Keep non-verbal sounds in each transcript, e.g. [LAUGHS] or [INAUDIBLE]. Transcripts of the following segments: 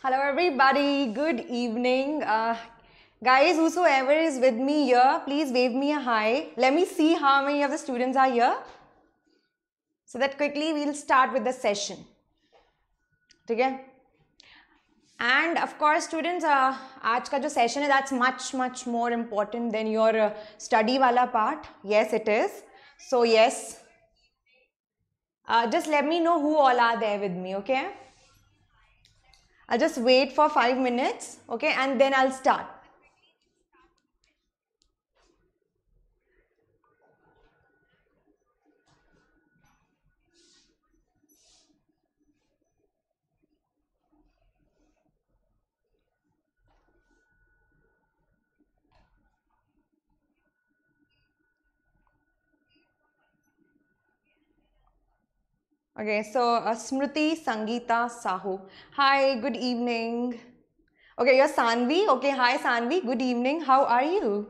Hello everybody, good evening. Uh, guys, whosoever is with me here, please wave me a hi. Let me see how many of the students are here. So that quickly we'll start with the session. Okay? And of course students, uh, jo session that's much much more important than your uh, study wala part. Yes, it is. So yes, uh, just let me know who all are there with me, okay? I'll just wait for 5 minutes okay and then I'll start. Okay, so uh, Smriti Sangita Sahu. Hi, good evening. Okay, you're Sanvi. Okay, hi Sanvi. Good evening. How are you?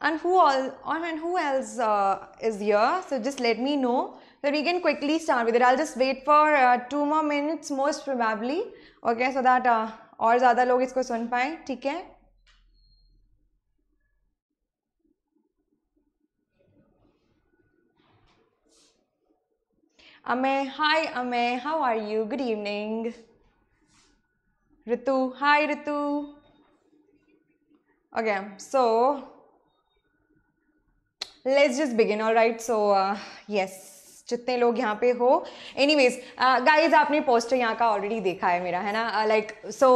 And who all and who else uh, is here? So just let me know so we can quickly start with it. I'll just wait for uh, two more minutes, most probably. Okay, so that uh, और ज़्यादा लोग इसको सुन पाए ठीक है Amay hi Amay how are you good evening Ritu hi Ritu okay so let's just begin all right so yes जितने लोग यहाँ पे हो एनी वेज गाइज आपने पोस्टर यहाँ का ऑलरेडी देखा है मेरा है ना like so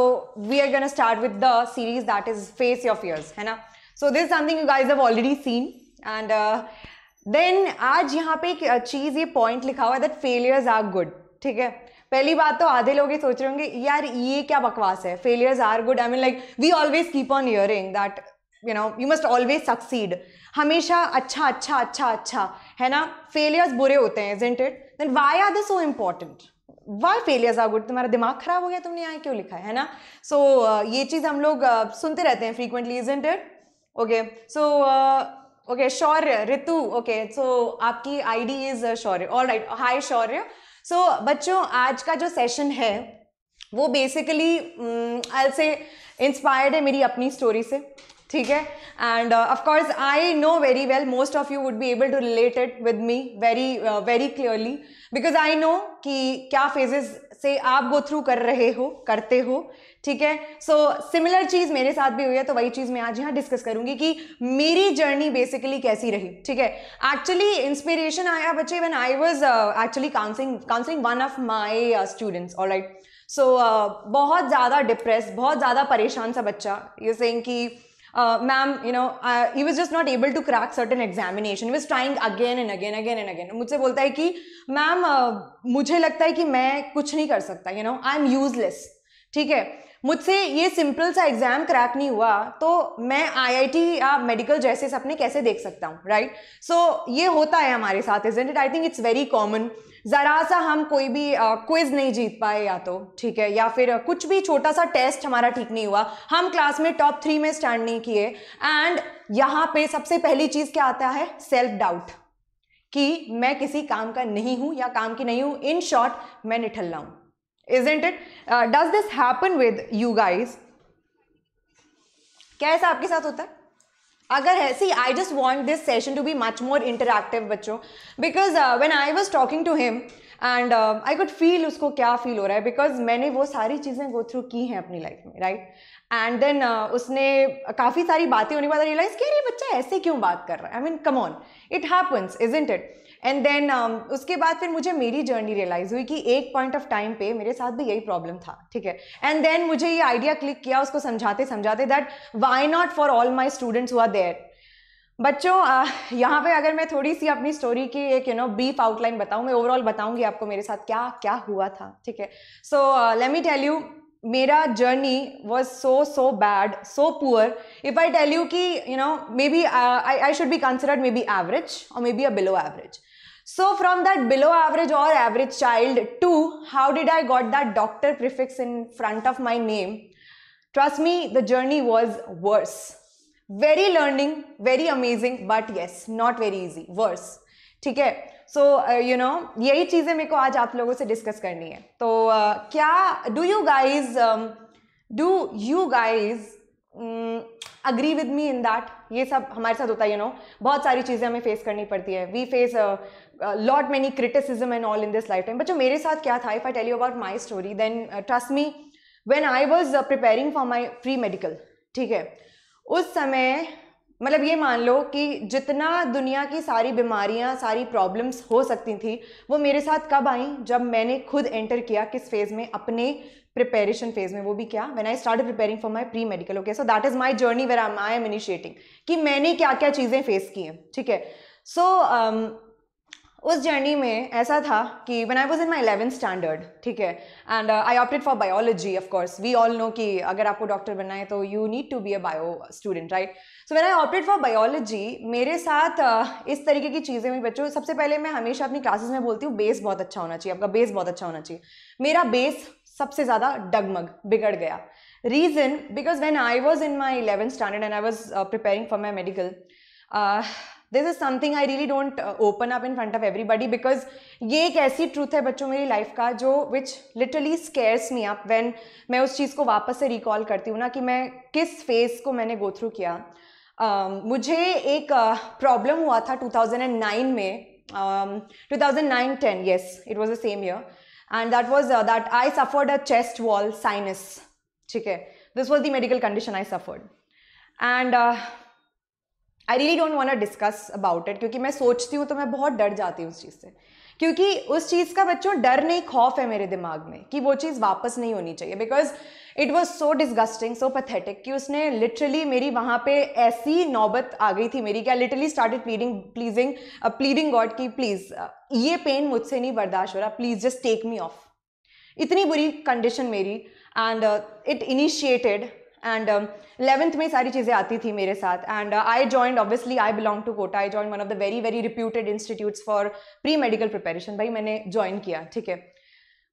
we are gonna start with the series that is face your fears है ना so this something you guys have already seen and then आज यहाँ पे एक uh, चीज़ ये पॉइंट लिखा हुआ है दैट फेलियर्स आर गुड ठीक है पहली बात तो आधे लोग ये सोच रहे होंगे यार ये क्या बकवास है failures are good I mean like we always keep on hearing that you know you must always succeed हमेशा अच्छा अच्छा अच्छा अच्छा है ना फेलियर्स बुरे होते हैं isn't it then why are the so important why failures are good तुम्हारा दिमाग खराब हो गया तुमने यहाँ क्यों लिखा है ना सो so, uh, ये चीज़ हम लोग uh, सुनते रहते हैं frequently isn't it okay so okay Shaurya Ritu okay so आपकी I D is Shaurya all right hi Shaurya so बच्चों आज का जो सेशन है वो बेसिकली आई से इंस्पायर्ड है मेरी अपनी स्टोरी से ठीक है and of course I know very well most of you would be able to relate it with me very very clearly because I know कि क्या फेजेस से आप गो थ्रू कर रहे हो करते हो ठीक है सो सिमिलर चीज़ मेरे साथ भी हुई है तो वही चीज़ मैं आज यहाँ डिस्कस करूंगी कि मेरी जर्नी बेसिकली कैसी रही ठीक है एक्चुअली इंस्पिरेशन आया बच्चे when I was actually counselling counselling one of my students right so बहुत ज़्यादा डिप्रेस बहुत ज़्यादा परेशान सा बच्चा ये सेंग की uh, ma'am, you know, uh, he was just not able to crack certain examination. He was trying again and again, again and again. मुझसे बोलता है कि मैम uh, मुझे लगता है कि मैं कुछ नहीं कर सकता you know I am useless ठीक है मुझसे ये सिंपल सा एग्जाम क्रैक नहीं हुआ तो मैं आईआईटी या मेडिकल जैसे सपने कैसे देख सकता हूँ राइट सो ये होता है हमारे साथ isn't it I think it's very common ज़रा सा हम कोई भी क्विज uh, नहीं जीत पाए या तो ठीक है या फिर uh, कुछ भी छोटा सा टेस्ट हमारा ठीक नहीं हुआ हम क्लास में टॉप थ्री में स्टैंड नहीं किए एंड यहाँ पे सबसे पहली चीज़ क्या आता है सेल्फ डाउट कि मैं किसी काम का नहीं हूँ या काम की नहीं हूँ इन शॉर्ट मैं निठल्ला हूँ isn't it uh, does this happen with you guys क्या ऐसा आपके साथ होता है अगर है see I just want this session to be much more interactive बच्चों because when I was talking to him and I could feel उसको क्या फील हो रहा है बिकॉज मैंने वो सारी चीज़ें गो थ्रू की हैं अपनी लाइफ में राइट एंड देन उसने काफ़ी सारी बातें होने के बाद रियलाइज किया बच्चा ऐसे क्यों बात कर रहा है I mean come on it happens isn't it and then um, उसके बाद फिर मुझे मेरी जर्नी रियलाइज़ हुई कि एक पॉइंट ऑफ टाइम पे मेरे साथ भी यही प्रॉब्लम था ठीक है एंड देन मुझे ये आइडिया क्लिक किया उसको समझाते समझाते that why not for all my students हुआ देयर बच्चों यहाँ पे अगर मैं थोड़ी सी अपनी स्टोरी की एक यू नो बीफ आउटलाइन बताऊँ मैं ओवरऑल बताऊँगी आपको मेरे साथ क्या क्या हुआ था ठीक है so let me tell you मेरा journey was so so bad so poor if I tell you कि you know maybe I should be considered maybe average और maybe a below average so from that below average or average child to how did i got that doctor prefix in front of my name trust me the journey was worse very learning very amazing but yes not very easy worse ठीक है so you no यही चीज़ें मेरे को आज आप लोगों से डिस्कस करनी है तो uh, क्या do you guys do you guys agree with me in that ये सब हमारे साथ होता है यू you नो know? बहुत सारी चीज़ें हमें फेस करनी पड़ती है we face lot many criticism and all in this life time बच्चों मेरे साथ क्या था if I tell you about my story then trust me when I was preparing for my pre medical ठीक है उस समय मतलब ये मान लो कि जितना दुनिया की सारी बीमारियाँ सारी प्रॉब्लम्स हो सकती थी वो मेरे साथ कब आई जब मैंने खुद एंटर किया किस फेज़ में अपने प्रिपेरेशन फेज में वो भी क्या when I start preparing for my pre medical okay so that is my journey where I am initiating कि मैंने क्या क्या चीज़ें फेस की हैं ठीक है सो so, um, उस जर्नी में ऐसा था कि when I was in my eleventh standard ठीक है and I opted for biology of course we all know कि अगर आपको डॉक्टर बनना है तो you need to be a bio student right so when I opted for biology मेरे साथ uh, इस तरीके की चीज़ें हुई बच्चों सबसे पहले मैं हमेशा अपनी क्लासेस में बोलती हूँ बेस बहुत अच्छा होना चाहिए आपका बेस बहुत अच्छा होना चाहिए मेरा बेस सबसे ज़्यादा डगमग बिगड़ गया reason because when I was in my eleven standard and I was preparing for my medical this is something I really don't open up in front of everybody because ये एक ऐसी ट्रूथ है बच्चों मेरी लाइफ का जो which literally scares me up when मैं उस चीज़ को वापस से रिकॉल करती हूँ ना कि मैं किस फेज़ को मैंने गो थ्रू किया uh, मुझे एक प्रॉब्लम uh, हुआ था 2009 में two thousand nine ten it was the same year and that was that I suffered a chest wall sinus ठीक है this was the medical condition I suffered and I really don't want discuss about it क्योंकि मैं सोचती हूँ तो मैं बहुत डर जाती हूँ उस चीज़ से क्योंकि उस चीज़ का बच्चों डर नहीं खौफ है मेरे दिमाग में कि वो चीज़ वापस नहीं होनी चाहिए because it was so disgusting so pathetic कि उसने लिटरली मेरी वहाँ पे ऐसी नौबत आ गई थी मेरी क्या literally started pleading pleasing pleading God कि प्लीज़ uh, uh, ये पेन मुझसे नहीं बर्दाश्त हो रहा please just take me off इतनी बुरी कंडीशन मेरी and it initiated and eleventh um, में सारी चीज़ें आती थी मेरे साथ and I joined obviously I belong to Kota I join one of the very very reputed institutes for pre medical preparation भाई मैंने ज्वाइन किया ठीक है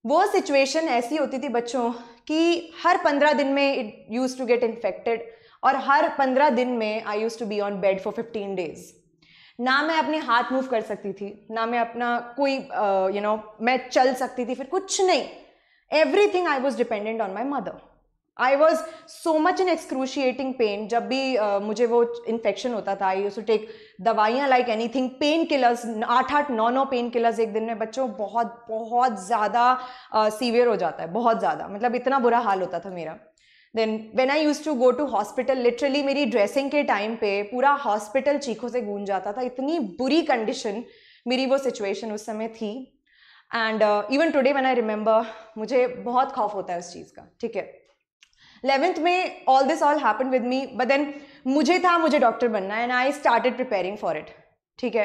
वो सिचुएशन ऐसी होती थी बच्चों कि हर पंद्रह दिन में it use to get infected और हर पंद्रह दिन में I use to be on bed for fifteen days ना मैं अपने हाथ मूव कर सकती थी ना मैं अपना कोई you uh, know you know, मैं चल सकती थी फिर कुछ नहीं everything I was dependent on my mother I was so much in excruciating pain जब भी uh, मुझे वो इन्फेक्शन होता था आई यू टेक दवाइयाँ like anything pain killers आठ आठ नौ नौ पेन किलर्स एक दिन में बच्चों बहुत बहुत ज़्यादा सीवियर uh, हो जाता है बहुत ज़्यादा मतलब इतना बुरा हाल होता था मेरा then when I use to go to hospital literally मेरी ड्रेसिंग के टाइम पे पूरा हॉस्पिटल चीखों से गूंज जाता था इतनी बुरी कंडीशन मेरी वो सिचुएशन उस समय थी and even today when I remember मुझे बहुत खौफ होता है उस चीज़ का ठीक है इलेवेंथ में all this all happen with me but then मुझे था मुझे डॉक्टर बनना and I started preparing for it ठीक है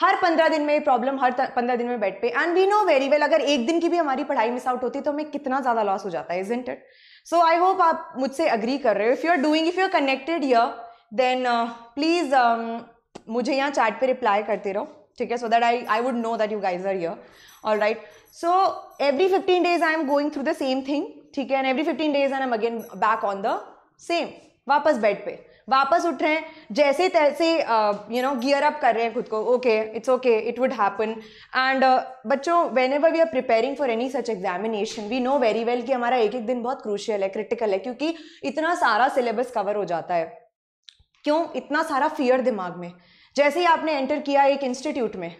हर पंद्रह दिन में ये प्रॉब्लम हर पंद्रह दिन में बेड पे and we know very well अगर एक दिन की भी हमारी पढ़ाई मिस आउट होती तो हमें कितना ज़्यादा लॉस हो जाता है isn't it so I hope आप मुझसे अग्री कर रहे हो if you are doing if you are connected yeah then please मुझे यहाँ चैट पे रिप्लाई करते रहो ठीक है so that I I would know that you guys are yeah all right so every fifteen days I am going through the same thing ठीक है and every fifteen days and am again back on the same वापस bed पे वापस उठ रहे हैं जैसे तैसे यू नो गियर अप कर रहे हैं खुद को okay it's okay it would happen and बच्चों whenever we are preparing for any such examination we know very well कि हमारा एक एक दिन बहुत क्रूशियल है क्रिटिकल है क्योंकि इतना सारा सिलेबस कवर हो जाता है क्यों इतना सारा फियर दिमाग में जैसे ही आपने एंटर किया एक इंस्टीट्यूट में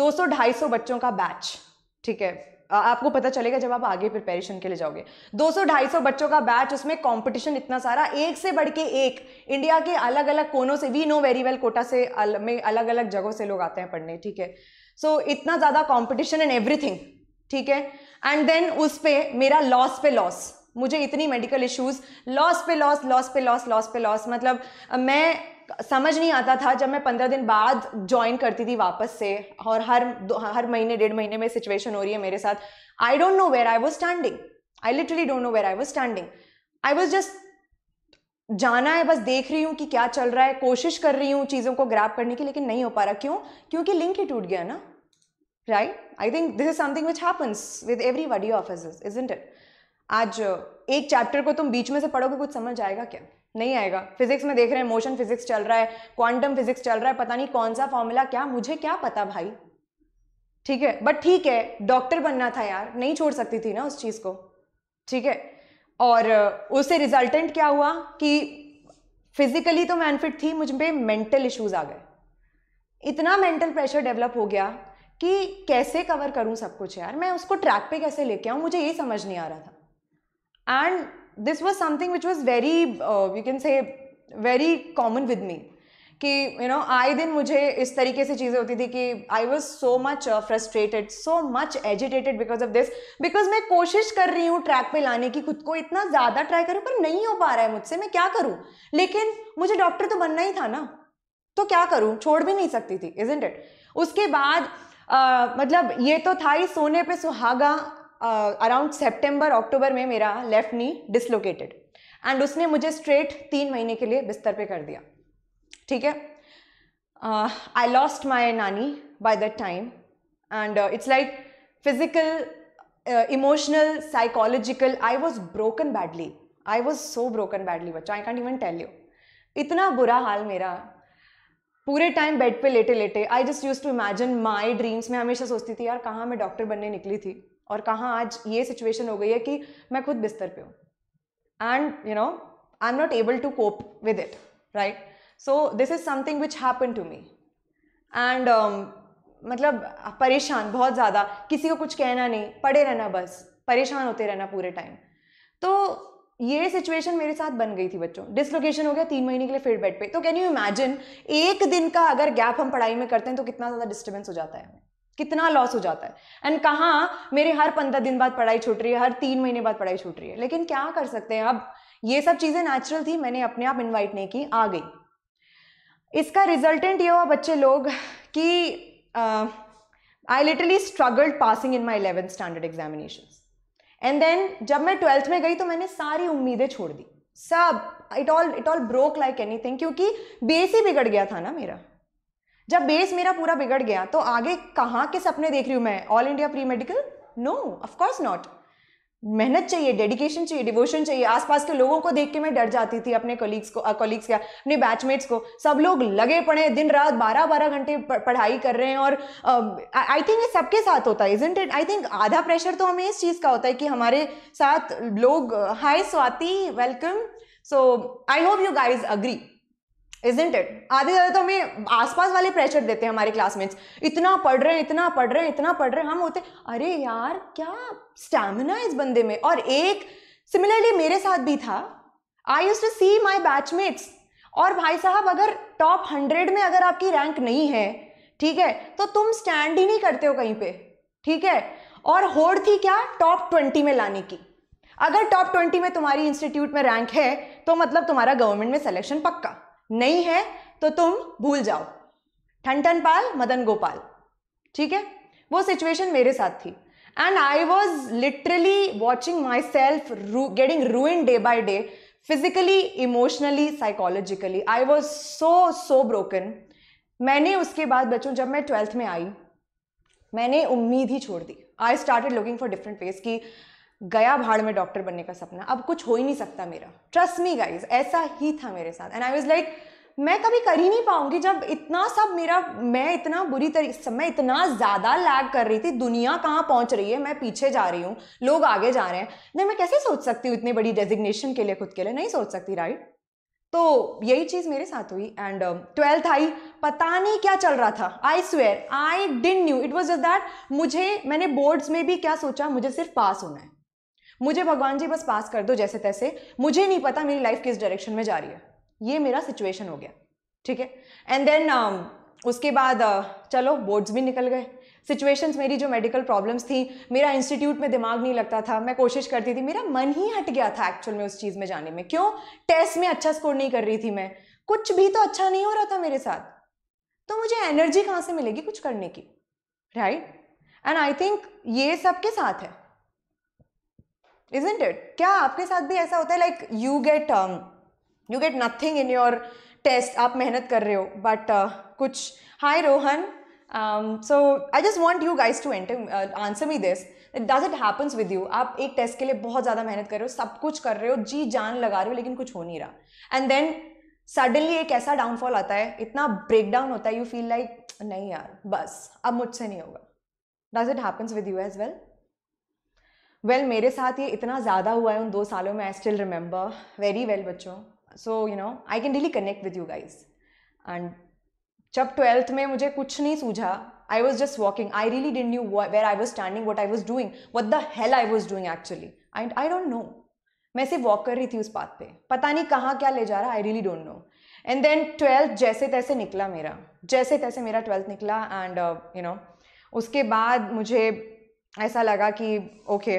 200-250 बच्चों का बैच ठीक है आपको पता चलेगा जब आप आगे प्रिपेरेशन के लिए जाओगे 200-250 बच्चों का बैच उसमें कंपटीशन इतना सारा एक से बढ़ के एक इंडिया के अलग अलग कोनों से we know very well Kota से अल, में अलग अलग जगहों से लोग आते हैं पढ़ने ठीक है सो so, इतना ज़्यादा कॉम्पिटिशन एंड एवरीथिंग ठीक है एंड देन उस पर मेरा लॉस पे लॉस मुझे इतनी मेडिकल इश्यूज़ लॉस पे लॉस लॉस पे लॉस लॉस पे लॉस मतलब मैं समझ नहीं आता था जब मैं पंद्रह दिन बाद ज्वाइन करती थी वापस से और हर हर महीने डेढ़ महीने में सिचुएशन हो रही है मेरे साथ I don't know where I was standing I literally don't know where I was standing I was just जाना है बस देख रही हूँ कि क्या चल रहा है कोशिश कर रही हूँ चीज़ों को ग्रैप करने की लेकिन नहीं हो पा रहा क्यों क्योंकि लिंक ही टूट गया ना right I think this is something which happens with everybody of us is it आज एक चैप्टर को तुम बीच में से पढ़ोगे कुछ समझ आएगा क्या नहीं आएगा फिजिक्स में देख रहे हैं मोशन फिजिक्स चल रहा है क्वांटम फिजिक्स चल रहा है पता नहीं कौन सा फॉर्मूला क्या मुझे क्या पता भाई ठीक है बट ठीक है डॉक्टर बनना था यार नहीं छोड़ सकती थी ना उस चीज़ को ठीक है और uh, उससे रिजल्टेंट क्या हुआ कि फिजिकली तो मैं अनफिट थी मुझ पर मेंटल इश्यूज आ गए इतना मेंटल प्रेशर डेवलप हो गया कि कैसे कवर करूं सब कुछ यार मैं उसको ट्रैक पे कैसे लेके आऊं मुझे ये समझ नहीं आ रहा था and this was something which was very you can say very common with me कि यू नो आए दिन मुझे इस तरीके से चीज़ें होती थी कि I was so much frustrated so much agitated because of this because मैं कोशिश कर रही हूँ ट्रैक पे लाने की खुद को इतना ज़्यादा ट्राई करूँ पर नहीं हो पा रहा है मुझसे मैं क्या करूँ लेकिन मुझे डॉक्टर तो बनना ही था ना तो क्या करूँ छोड़ भी नहीं सकती थी इज इट उसके बाद आ, uh, मतलब ये तो था ही सोने पे सुहागा अराउंड सेप्टेम्बर अक्टूबर में मेरा लेफ्ट नी डिसलोकेटेड एंड उसने मुझे स्ट्रेट तीन महीने के लिए बिस्तर पे कर दिया ठीक है आई lost my nani by that time and it's like physical emotional psychological I was broken badly I was so broken badly बच्चा I can't even tell you इतना बुरा हाल मेरा पूरे टाइम बेड पे लेटे लेटे I just use to imagine my dreams में हमेशा सोचती थी यार कहाँ मैं डॉक्टर बनने निकली थी और कहाँ आज ये सिचुएशन हो गई है कि मैं खुद बिस्तर पे हूँ and you know I am not able to cope with it right so this is something which happen to me and मतलब परेशान बहुत ज़्यादा किसी को कुछ कहना नहीं पड़े रहना बस परेशान होते रहना पूरे टाइम तो ये सिचुएशन मेरे साथ बन गई थी बच्चों डिसलोकेशन हो गया तीन महीने के लिए फिर बेड पे तो कैन यू इमेजिन एक दिन का अगर गैप हम पढ़ाई में करते हैं तो कितना ज़्यादा डिस्टर्बेंस हो जाता है हमें कितना लॉस हो जाता है एंड कहाँ मेरे हर पंद्रह दिन बाद पढ़ाई छूट रही है हर तीन महीने बाद पढ़ाई छूट रही है लेकिन क्या कर सकते हैं अब ये सब चीज़ें नेचुरल थी मैंने अपने आप इन्वाइट नहीं की आ गई इसका रिजल्टेंट ये हुआ बच्चे लोग कि I literally struggled passing in my eleventh standard examination and then जब मैं ट्वेल्थ में गई तो मैंने सारी उम्मीदें छोड़ दी सब it all it all broke like thing क्योंकि बेस ही बिगड़ गया था ना मेरा जब बेस मेरा पूरा बिगड़ गया तो आगे कहाँ के सपने देख रही हूँ मैं all India pre medical no of course not मेहनत चाहिए डेडिकेशन चाहिए डिवोशन चाहिए आसपास के लोगों को देख के मैं डर जाती थी अपने कलीग्स को कलीग्स क्या अपने बैचमेट्स को सब लोग लगे पड़े दिन रात बारह बारह घंटे पढ़ाई कर रहे हैं और आई थिंक ये सबके साथ होता है इज इट आई थिंक आधा प्रेशर तो हमें इस चीज़ का होता है कि हमारे साथ लोग hi Swati welcome so I hope you guys agree isn't it आधे ज़्यादा तो हमें आसपास वाले प्रेशर देते हैं हमारे क्लासमेट्स इतना पढ़ रहे हैं इतना पढ़ रहे हैं इतना पढ़ रहे हैं हम होते अरे यार क्या स्टैमिना है इस बंदे में और एक सिमिलरली मेरे साथ भी था I use to see my batchmates और भाई साहब अगर टॉप हंड्रेड में अगर आपकी रैंक नहीं है ठीक है तो तुम स्टैंड ही नहीं करते हो कहीं पे ठीक है और होड़ थी क्या टॉप ट्वेंटी में लाने की अगर टॉप ट्वेंटी में तुम्हारी इंस्टीट्यूट में रैंक है तो मतलब तुम्हारा गवर्नमेंट में सिलेक्शन पक्का नहीं है तो तुम भूल जाओ ठनठन पाल मदन गोपाल ठीक है वो सिचुएशन मेरे साथ थी and I was literally watching myself getting ruin day by day physically emotionally psychologically I was so so broken मैंने उसके बाद बच्चों जब मैं ट्वेल्थ में आई मैंने उम्मीद ही छोड़ दी I started looking for different ways की गया भाड़ में डॉक्टर बनने का सपना अब कुछ हो ही नहीं सकता मेरा ट्रस्ट मी गाइज ऐसा ही था मेरे साथ एंड आई वॉज लाइक मैं कभी कर ही नहीं पाऊंगी जब इतना सब मेरा मैं इतना बुरी तरीके मैं इतना ज़्यादा लैग कर रही थी दुनिया कहाँ पहुँच रही है मैं पीछे जा रही हूँ लोग आगे जा रहे हैं नहीं मैं कैसे सोच सकती हूँ इतनी बड़ी डेजिग्नेशन के लिए खुद के लिए नहीं सोच सकती राइट तो यही चीज़ मेरे साथ हुई एंड ट्वेल्थ um, आई पता नहीं क्या चल रहा था आई swear I didn't knew it was just that मुझे मैंने बोर्ड्स में भी क्या सोचा मुझे सिर्फ पास होना है मुझे भगवान जी बस पास कर दो जैसे तैसे मुझे नहीं पता मेरी लाइफ किस डायरेक्शन में जा रही है ये मेरा सिचुएशन हो गया ठीक है एंड देन um, उसके बाद uh, चलो बोर्ड्स भी निकल गए सिचुएशंस मेरी जो मेडिकल प्रॉब्लम्स थी मेरा इंस्टीट्यूट में दिमाग नहीं लगता था मैं कोशिश करती थी मेरा मन ही हट गया था एक्चुअल में उस चीज़ में जाने में क्यों टेस्ट में अच्छा स्कोर नहीं कर रही थी मैं कुछ भी तो अच्छा नहीं हो रहा था मेरे साथ तो मुझे एनर्जी कहाँ से मिलेगी कुछ करने की राइट एंड आई थिंक ये सब के साथ है इजेंट इट क्या आपके साथ भी ऐसा होता है like you get you get nothing in your test आप मेहनत कर रहे हो बट uh, कुछ hi Rohan so I just want you guys to enter answer me this does it happens with you आप एक टेस्ट के लिए बहुत ज़्यादा मेहनत कर रहे हो सब कुछ कर रहे हो जी जान लगा रहे हो लेकिन कुछ हो नहीं रहा एंड देन सडनली एक ऐसा डाउनफॉल आता है इतना ब्रेक डाउन होता है यू फील लाइक नहीं यार बस अब मुझसे नहीं होगा does it happens with you as well well well, मेरे साथ ये इतना ज़्यादा हुआ है उन दो सालों में I still remember very well बच्चों so you know I can really connect with you guys and जब ट्वेल्थ में मुझे कुछ नहीं सूझा I was just walking I really डिट knew where I was standing what I was doing what the hell I was doing actually and I don't know मैं सिर्फ walk कर रही थी उस बात पे पता नहीं कहाँ क्या ले जा रहा I really don't know and then twelfth जैसे तैसे निकला मेरा जैसे तैसे मेरा ट्वेल्थ निकला एंड यू नो उसके बाद मुझे ऐसा लगा कि ओके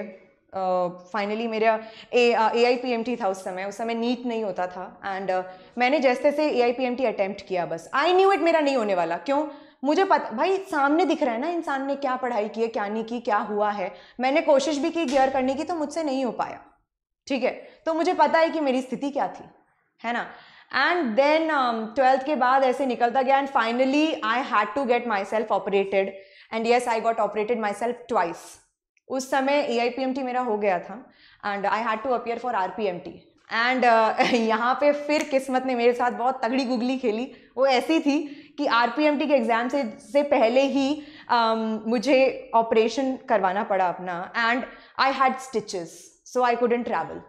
फाइनली uh, मेरा A I P M T था उस समय उस समय नीट नहीं होता था एंड uh, मैंने जैसे तैसे A I P M T attempt किया बस आई न्यू इट मेरा नहीं होने वाला क्यों मुझे पता भाई सामने दिख रहा है ना इंसान ने क्या पढ़ाई की है क्या नहीं की क्या हुआ है मैंने कोशिश भी की गियर करने की तो मुझसे नहीं हो पाया ठीक है तो मुझे पता है कि मेरी स्थिति क्या थी है ना एंड देन ट्वेल्थ के बाद ऐसे निकलता गया and finally I had to get myself operated and yes I got operated myself twice उस समय A I P M T मेरा हो गया था and I had to appear for R P M T and यहाँ पे फिर किस्मत ने मेरे साथ बहुत तगड़ी गुगली खेली वो ऐसी थी कि आर पी एम टी के एग्ज़ाम से से पहले ही um, मुझे ऑपरेशन करवाना पड़ा अपना and I had stitches so I couldn't travel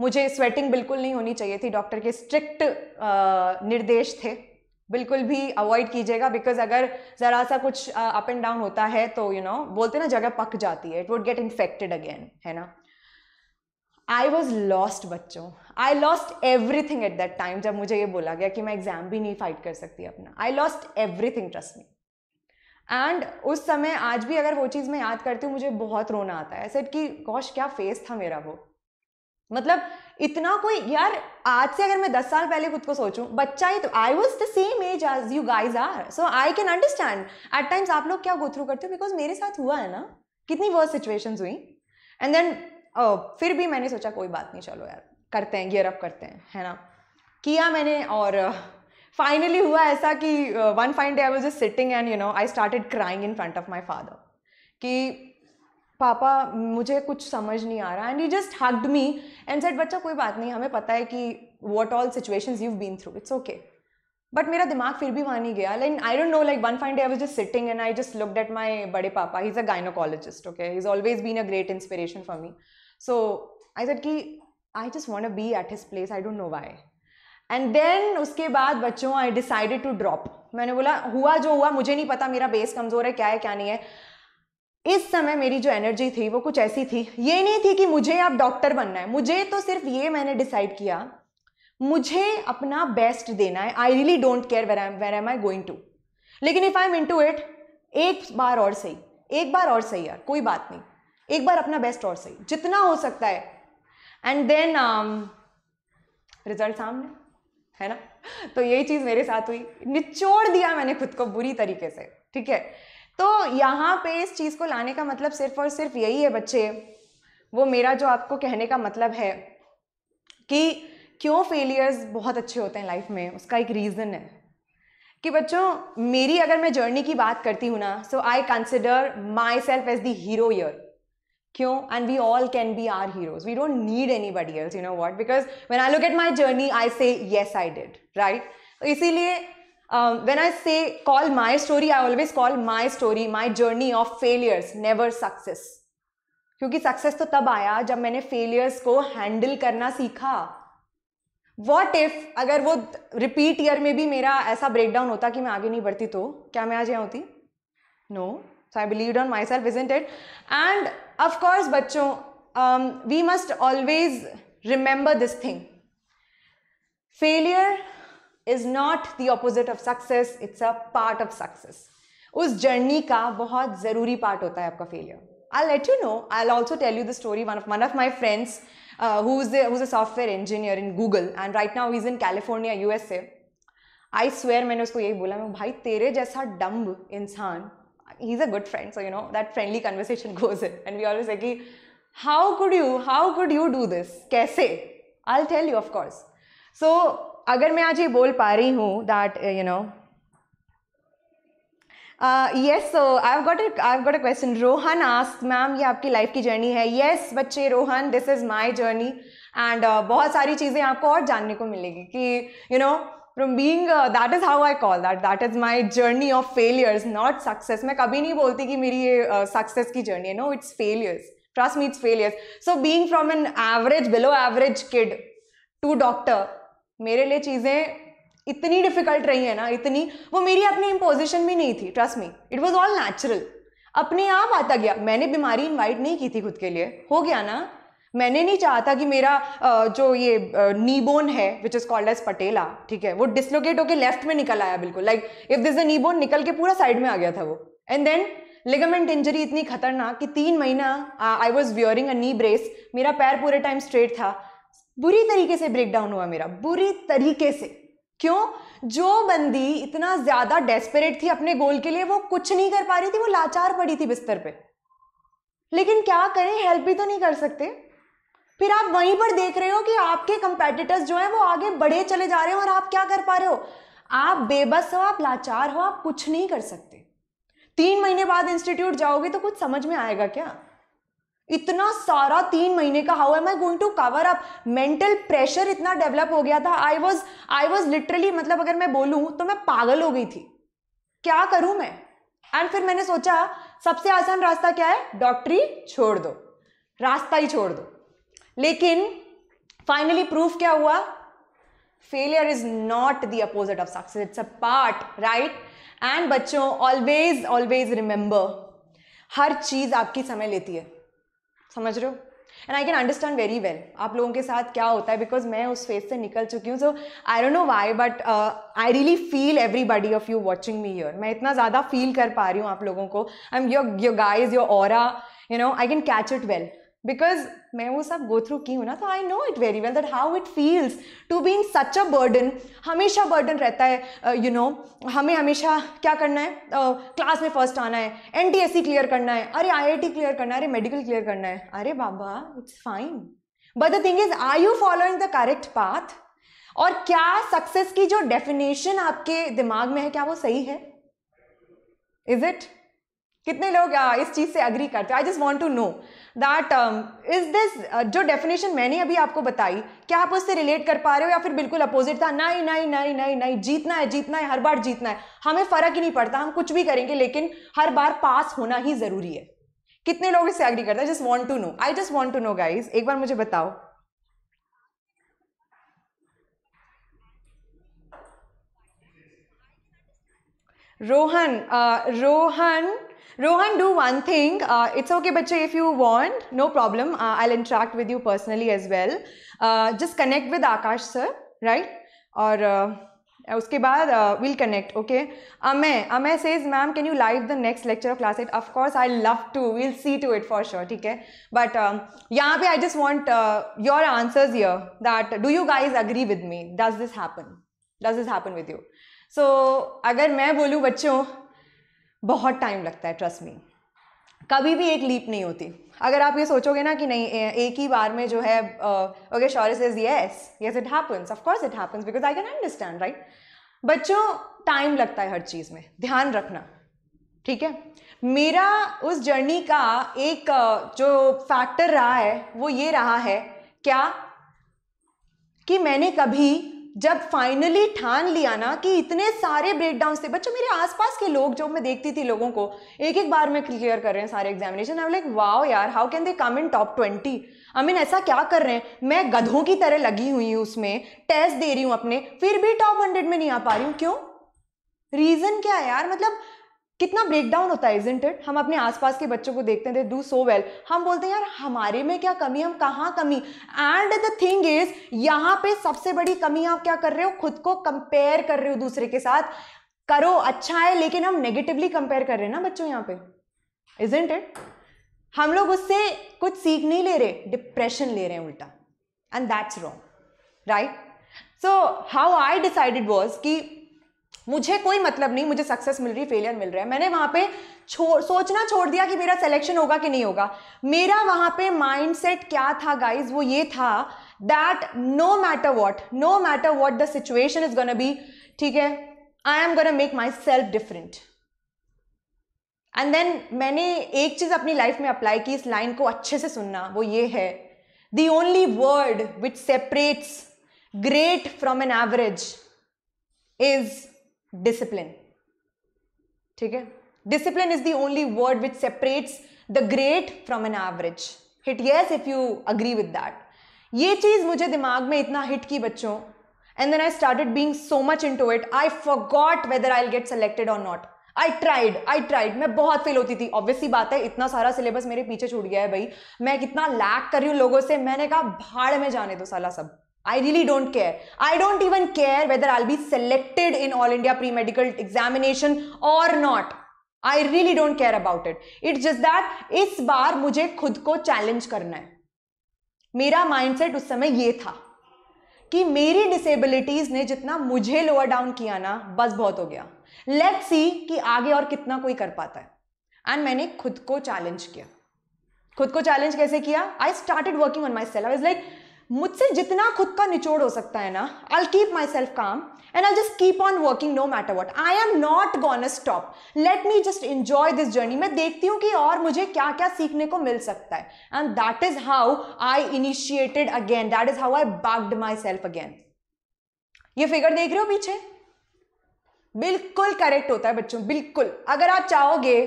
मुझे स्वेटिंग बिल्कुल नहीं होनी चाहिए थी डॉक्टर के स्ट्रिक्ट uh, निर्देश थे बिल्कुल भी अवॉइड कीजिएगा बिकॉज अगर ज़रा सा कुछ अप एंड डाउन होता है तो यू you नो know, बोलते ना जगह पक जाती है it would get infected again है ना आई वॉज लॉस्ट बच्चों I lost everything at that time जब मुझे ये बोला गया कि मैं एग्जाम भी नहीं फाइट कर सकती अपना I lost everything trust me and उस समय आज भी अगर वो चीज़ मैं याद करती हूँ मुझे बहुत रोना आता है सेट कि कौश क्या फेस था मेरा वो मतलब इतना कोई यार आज से अगर मैं दस साल पहले खुद को सोचूं बच्चा ही तो I was the same age age you guys are so I can understand at times आप लोग क्या गो थ्रू करते हो बिकॉज मेरे साथ हुआ है ना कितनी वर्स सिचुएशन हुई एंड देन फिर भी मैंने सोचा कोई बात नहीं चलो यार करते हैं गियर अप करते हैं है ना किया मैंने और फाइनली uh, हुआ ऐसा कि one fine day I was just sitting and you know I started crying in front of my father कि पापा मुझे कुछ समझ नहीं आ रहा and you just hugged me and said बच्चा कोई बात नहीं हमें पता है कि what all situation you been through it's okay but मेरा दिमाग फिर भी वहाँ नहीं गया like I don't know like one fine day I was just sitting and I just look that my बड़े पापा he is a gynaecologist okay is always been a great inspiration for me so I said कि I just want be at his place I don't know why and then उसके बाद बच्चों I decided to drop मैंने बोला हुआ जो हुआ मुझे नहीं पता मेरा बेस कमज़ोर है क्या है क्या नहीं है इस समय मेरी जो एनर्जी थी वो कुछ ऐसी थी ये नहीं थी कि मुझे अब डॉक्टर बनना है मुझे तो सिर्फ ये मैंने डिसाइड किया मुझे अपना बेस्ट देना है I really don't care where I where am I going to लेकिन if I am into it एक बार और सही एक बार और सही यार कोई बात नहीं एक बार अपना बेस्ट और सही जितना हो सकता है एंड देन रिजल्ट सामने है ना तो यही चीज़ मेरे साथ हुई निचोड़ दिया मैंने खुद को बुरी तरीके से ठीक है तो यहाँ पे इस चीज़ को लाने का मतलब सिर्फ और सिर्फ यही है बच्चे वो मेरा जो आपको कहने का मतलब है कि क्यों फेलियर्स बहुत अच्छे होते हैं लाइफ में उसका एक रीज़न है कि बच्चों मेरी अगर मैं जर्नी की बात करती हूँ ना so I consider myself as the hero here क्यों and we all can be our heroes we don't need anybody else you know what because when I look at my journey I say yes I did right इसीलिए Um, when I say call my story, I always call my story, my journey of failures, never success. क्योंकि success तो तब आया जब मैंने failures को handle करना सीखा वॉट इफ अगर वो रिपीट ईयर में भी मेरा ऐसा ब्रेकडाउन होता कि मैं आगे नहीं बढ़ती तो क्या मैं आज यहाँ होती no so I believe on myself isn't it and of course बच्चों we must always remember this thing failure is not the opposite of success it's a part of success उस जर्नी का बहुत ज़रूरी पार्ट होता है आपका failure I let you know I also tell you the story one of one of my friends who is who is a software engineer in Google and right now is in California U S A I swear मैंने उसको यही बोला मैं भाई तेरे जैसा dumb इंसान he's a good friend so you know that friendly conversation goes in and we always say ki, how could you how could you do this kaise i'll tell you of course so अगर मैं आज ये बोल पा रही हूँ that you know yes so I got I got a question Rohan ask ma'am ये आपकी लाइफ की जर्नी है येस yes, बच्चे Rohan this is my journey and बहुत सारी चीज़ें आपको और जानने को मिलेगी कि you know from being that is how I call that that is my journey of failures not success मैं कभी नहीं बोलती कि मेरी ये सक्सेस uh, की जर्नी है no it's failures trust me it's failures so being from an average below average kid to doctor मेरे लिए चीज़ें इतनी डिफिकल्ट रही है ना इतनी वो मेरी अपनी इम्पोजिशन भी नहीं थी trust me it was all natural अपने आप आता गया मैंने बीमारी इन्वाइट नहीं की थी खुद के लिए हो गया ना मैंने नहीं चाहा था कि मेरा जो ये नीबोन है which is called as patella ठीक है वो डिसलोकेट होकर लेफ्ट में निकल आया बिल्कुल like if this a knee bone निकल के पूरा साइड में आ गया था वो एंड देन लिगामेंट इंजरी इतनी खतरनाक कि तीन महीना I was wearing a knee brace मेरा पैर पूरे टाइम स्ट्रेट था बुरी तरीके से ब्रेक डाउन हुआ मेरा बुरी तरीके से क्यों जो बंदी इतना ज्यादा डेस्परेट थी अपने गोल के लिए वो कुछ नहीं कर पा रही थी वो लाचार पड़ी थी बिस्तर पे लेकिन क्या करें हेल्प भी तो नहीं कर सकते फिर आप वहीं पर देख रहे हो कि आपके कंपेटिटर्स जो हैं वो आगे बढ़े चले जा रहे हो और आप क्या कर पा रहे हो आप बेबस हो आप लाचार हो आप कुछ नहीं कर सकते तीन महीने बाद इंस्टीट्यूट जाओगे तो कुछ समझ में आएगा क्या इतना सारा तीन महीने का how am I going to cover up mental pressure इतना डेवलप हो गया था I was I was literally मतलब अगर मैं बोलूँ तो मैं पागल हो गई थी क्या करूँ मैं एंड फिर मैंने सोचा सबसे आसान रास्ता क्या है डॉक्टरी छोड़ दो रास्ता ही छोड़ दो लेकिन फाइनली प्रूफ क्या हुआ failure is not the opposite of success it's a part right and बच्चों ऑलवेज ऑलवेज रिमेंबर हर चीज आपकी समय लेती है समझ रहे हो and I can understand very well आप लोगों के साथ क्या होता है बिकॉज मैं उस फेज से निकल चुकी हूँ so I don't know why but I really feel everybody of you watching me यर मैं इतना ज़्यादा फील कर पा रही हूँ आप लोगों को I am your your guys your और you know I can catch it well because मैं वो सब गो थ्रू की हूँ ना तो I know it very well that how it feels to be in such a burden हमेशा burden रहता है you uh, know you know, हमें हमेशा क्या करना है क्लास uh, में फर्स्ट आना है एन एस सी क्लियर करना है अरे आई आई टी क्लियर करना है अरे मेडिकल क्लियर करना है अरे बाबा it's fine but the thing is are you following the correct path और क्या सक्सेस की जो डेफिनेशन आपके दिमाग में है क्या वो सही है इज इट कितने लोग इस चीज़ से अग्री करते हो I just want to know that is this जो डेफिनेशन मैंने अभी आपको बताई क्या आप उससे रिलेट कर पा रहे हो या फिर बिल्कुल अपोजिट था नहीं नहीं नहीं नहीं नहीं जीतना है जीतना है हर बार जीतना है हमें फ़र्क ही नहीं पड़ता हम कुछ भी करेंगे लेकिन हर बार पास होना ही ज़रूरी है कितने लोग इससे अग्री करते हैं just want to know I just want to know guys एक बार मुझे बताओ Rohan Rohan Rohan do one thing it's okay बच्चे if you want no problem I'll interact with you personally as well just connect with Akash sir right और उसके बाद will connect okay Amey Amey says ma'am can you live the next lecture of class it of course I love to we'll C to it for sure ठीक है but यहाँ पे I just want your answers यर that do you guys agree with me does this happen does this happen with you so so, अगर मैं बोलूँ बच्चों बहुत टाइम लगता है ट्रस्ट में कभी भी एक लीप नहीं होती अगर आप ये सोचोगे ना कि नहीं एक ही बार में जो है okay sure is yes yes it happens of course it happens because I can understand right बच्चों टाइम लगता है हर चीज़ में ध्यान रखना ठीक है मेरा उस जर्नी का एक जो फैक्टर रहा है वो ये रहा है क्या कि मैंने कभी जब फाइनली ठान लिया ना कि इतने सारे ब्रेकडाउन थे बच्चों मेरे आसपास के लोग जो मैं देखती थी लोगों को एक एक बार में क्लियर कर रहे हैं सारे एग्जामिनेशन आई लाइक वाओ यार how can they come in top twenty I mean ऐसा क्या कर रहे हैं मैं गधों की तरह लगी हुई हूँ उसमें टेस्ट दे रही हूँ अपने फिर भी टॉप हंड्रेड में नहीं आ पा रही हूँ क्यों रीज़न क्या है यार मतलब कितना ब्रेकडाउन होता है इजेंट इट हम अपने आसपास के बच्चों को देखते थे डू सो वेल हम बोलते हैं यार हमारे में क्या कमी हम कहाँ कमी एंड द थिंग इज यहाँ पे सबसे बड़ी कमी आप क्या कर रहे हो खुद को कंपेयर कर रहे हो दूसरे के साथ करो अच्छा है लेकिन हम नेगेटिवली कंपेयर कर रहे हैं ना बच्चों यहाँ पे इजेंट इट हम लोग उससे कुछ सीख नहीं ले रहे डिप्रेशन ले रहे हैं उल्टा and that's wrong right so how I decided was कि मुझे कोई मतलब नहीं मुझे सक्सेस मिल रही फेलियर मिल रहा है मैंने वहां पे छोड़ सोचना छोड़ दिया कि मेरा सिलेक्शन होगा कि नहीं होगा मेरा वहां पे माइंडसेट क्या था गाइज वो ये था that no matter what no matter what the situation is gonna be ठीक है I am gonna make myself different and then मैंने एक चीज़ अपनी लाइफ में अप्लाई की इस लाइन को अच्छे से सुनना वो ये है the only word which separates great from an average is discipline ठीक है discipline is the only word which separates the great from an average hit yes if you agree with that ये चीज मुझे दिमाग में इतना हिट की बच्चों and then I started being so much into it I forgot whether I get selected और not I tried I tried मैं बहुत फील होती थी ऑब्वियसली बात है इतना सारा सिलेबस मेरे पीछे छूट गया है भाई मैं कितना लैक कर रही हूँ लोगों से मैंने कहा भाड़ में जाने दो साला सब I really don't care. I don't even care whether I'll be selected in All India Pre Medical Examination or not. I really don't care about it It's just that इस बार मुझे खुद को चैलेंज करना है मेरा सेट उस समय ये था कि मेरी डिसेबिलिटीज ने जितना मुझे लोअर डाउन किया ना बस बहुत हो गया लेट सी कि आगे और कितना कोई कर पाता है एंड मैंने खुद को चैलेंज किया खुद को चैलेंज कैसे किया I started working on myself is like मुझसे जितना खुद का निचोड़ हो सकता है ना I keep myself calm and I just keep on working no matter what I am not gonna stop let me just enjoy this journey मैं देखती हूँ कि और मुझे क्या क्या सीखने को मिल सकता है and that is how I initiated again that is how I bagged myself again ये फिगर देख रहे हो पीछे बिल्कुल करेक्ट होता है बच्चों बिल्कुल अगर आप चाहोगे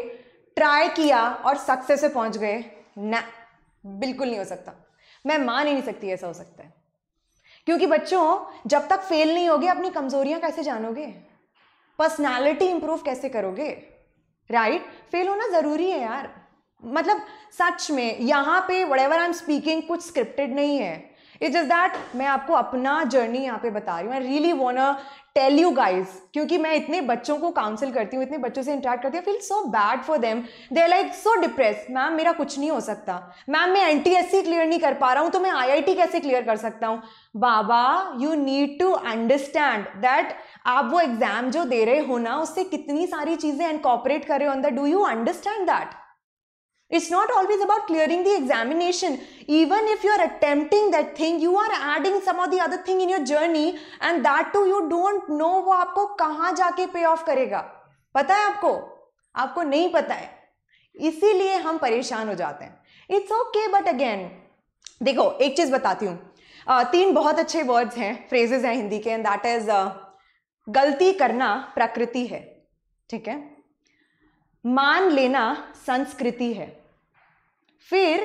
ट्राई किया और सक्सेस से पहुंच गए ना बिल्कुल नहीं हो सकता मैं मान ही नहीं सकती ऐसा हो सकता है क्योंकि बच्चों जब तक फेल नहीं होगे अपनी कमजोरियां कैसे जानोगे पर्सनालिटी इंप्रूव कैसे करोगे राइट फेल होना ज़रूरी है यार मतलब सच में यहाँ पे whatever I am speaking कुछ स्क्रिप्टेड नहीं है इट इज़ दैट मैं आपको अपना जर्नी यहाँ पे बता रही हूँ I really want tell you guys क्योंकि मैं इतने बच्चों को काउंसिल करती हूँ इतने बच्चों से इंटरेक्ट करती हूँ feel so bad for them they are like so depress ma'am मेरा कुछ नहीं हो सकता मैम मैं N T S C clear नहीं कर पा रहा हूँ तो मैं आई आई टी कैसे क्लियर कर सकता हूँ बाबा you need to understand that आप वो एग्जाम जो दे रहे हो ना उससे कितनी सारी चीज़ें इनकॉपरेट कर रहे हो अंदर do you understand that It's not always about clearing the examination. Even if you are attempting that thing, you are adding some of the other thing in your journey and that too you don't know वो आपको कहाँ जाके pay off करेगा पता है आपको आपको नहीं पता है इसीलिए हम परेशान हो जाते हैं It's okay, but again, देखो एक चीज़ बताती हूँ uh, तीन बहुत अच्छे वर्ड्स हैं फ्रेजेज हैं हिंदी के that is uh, गलती करना प्रकृति है ठीक है मान लेना संस्कृति है फिर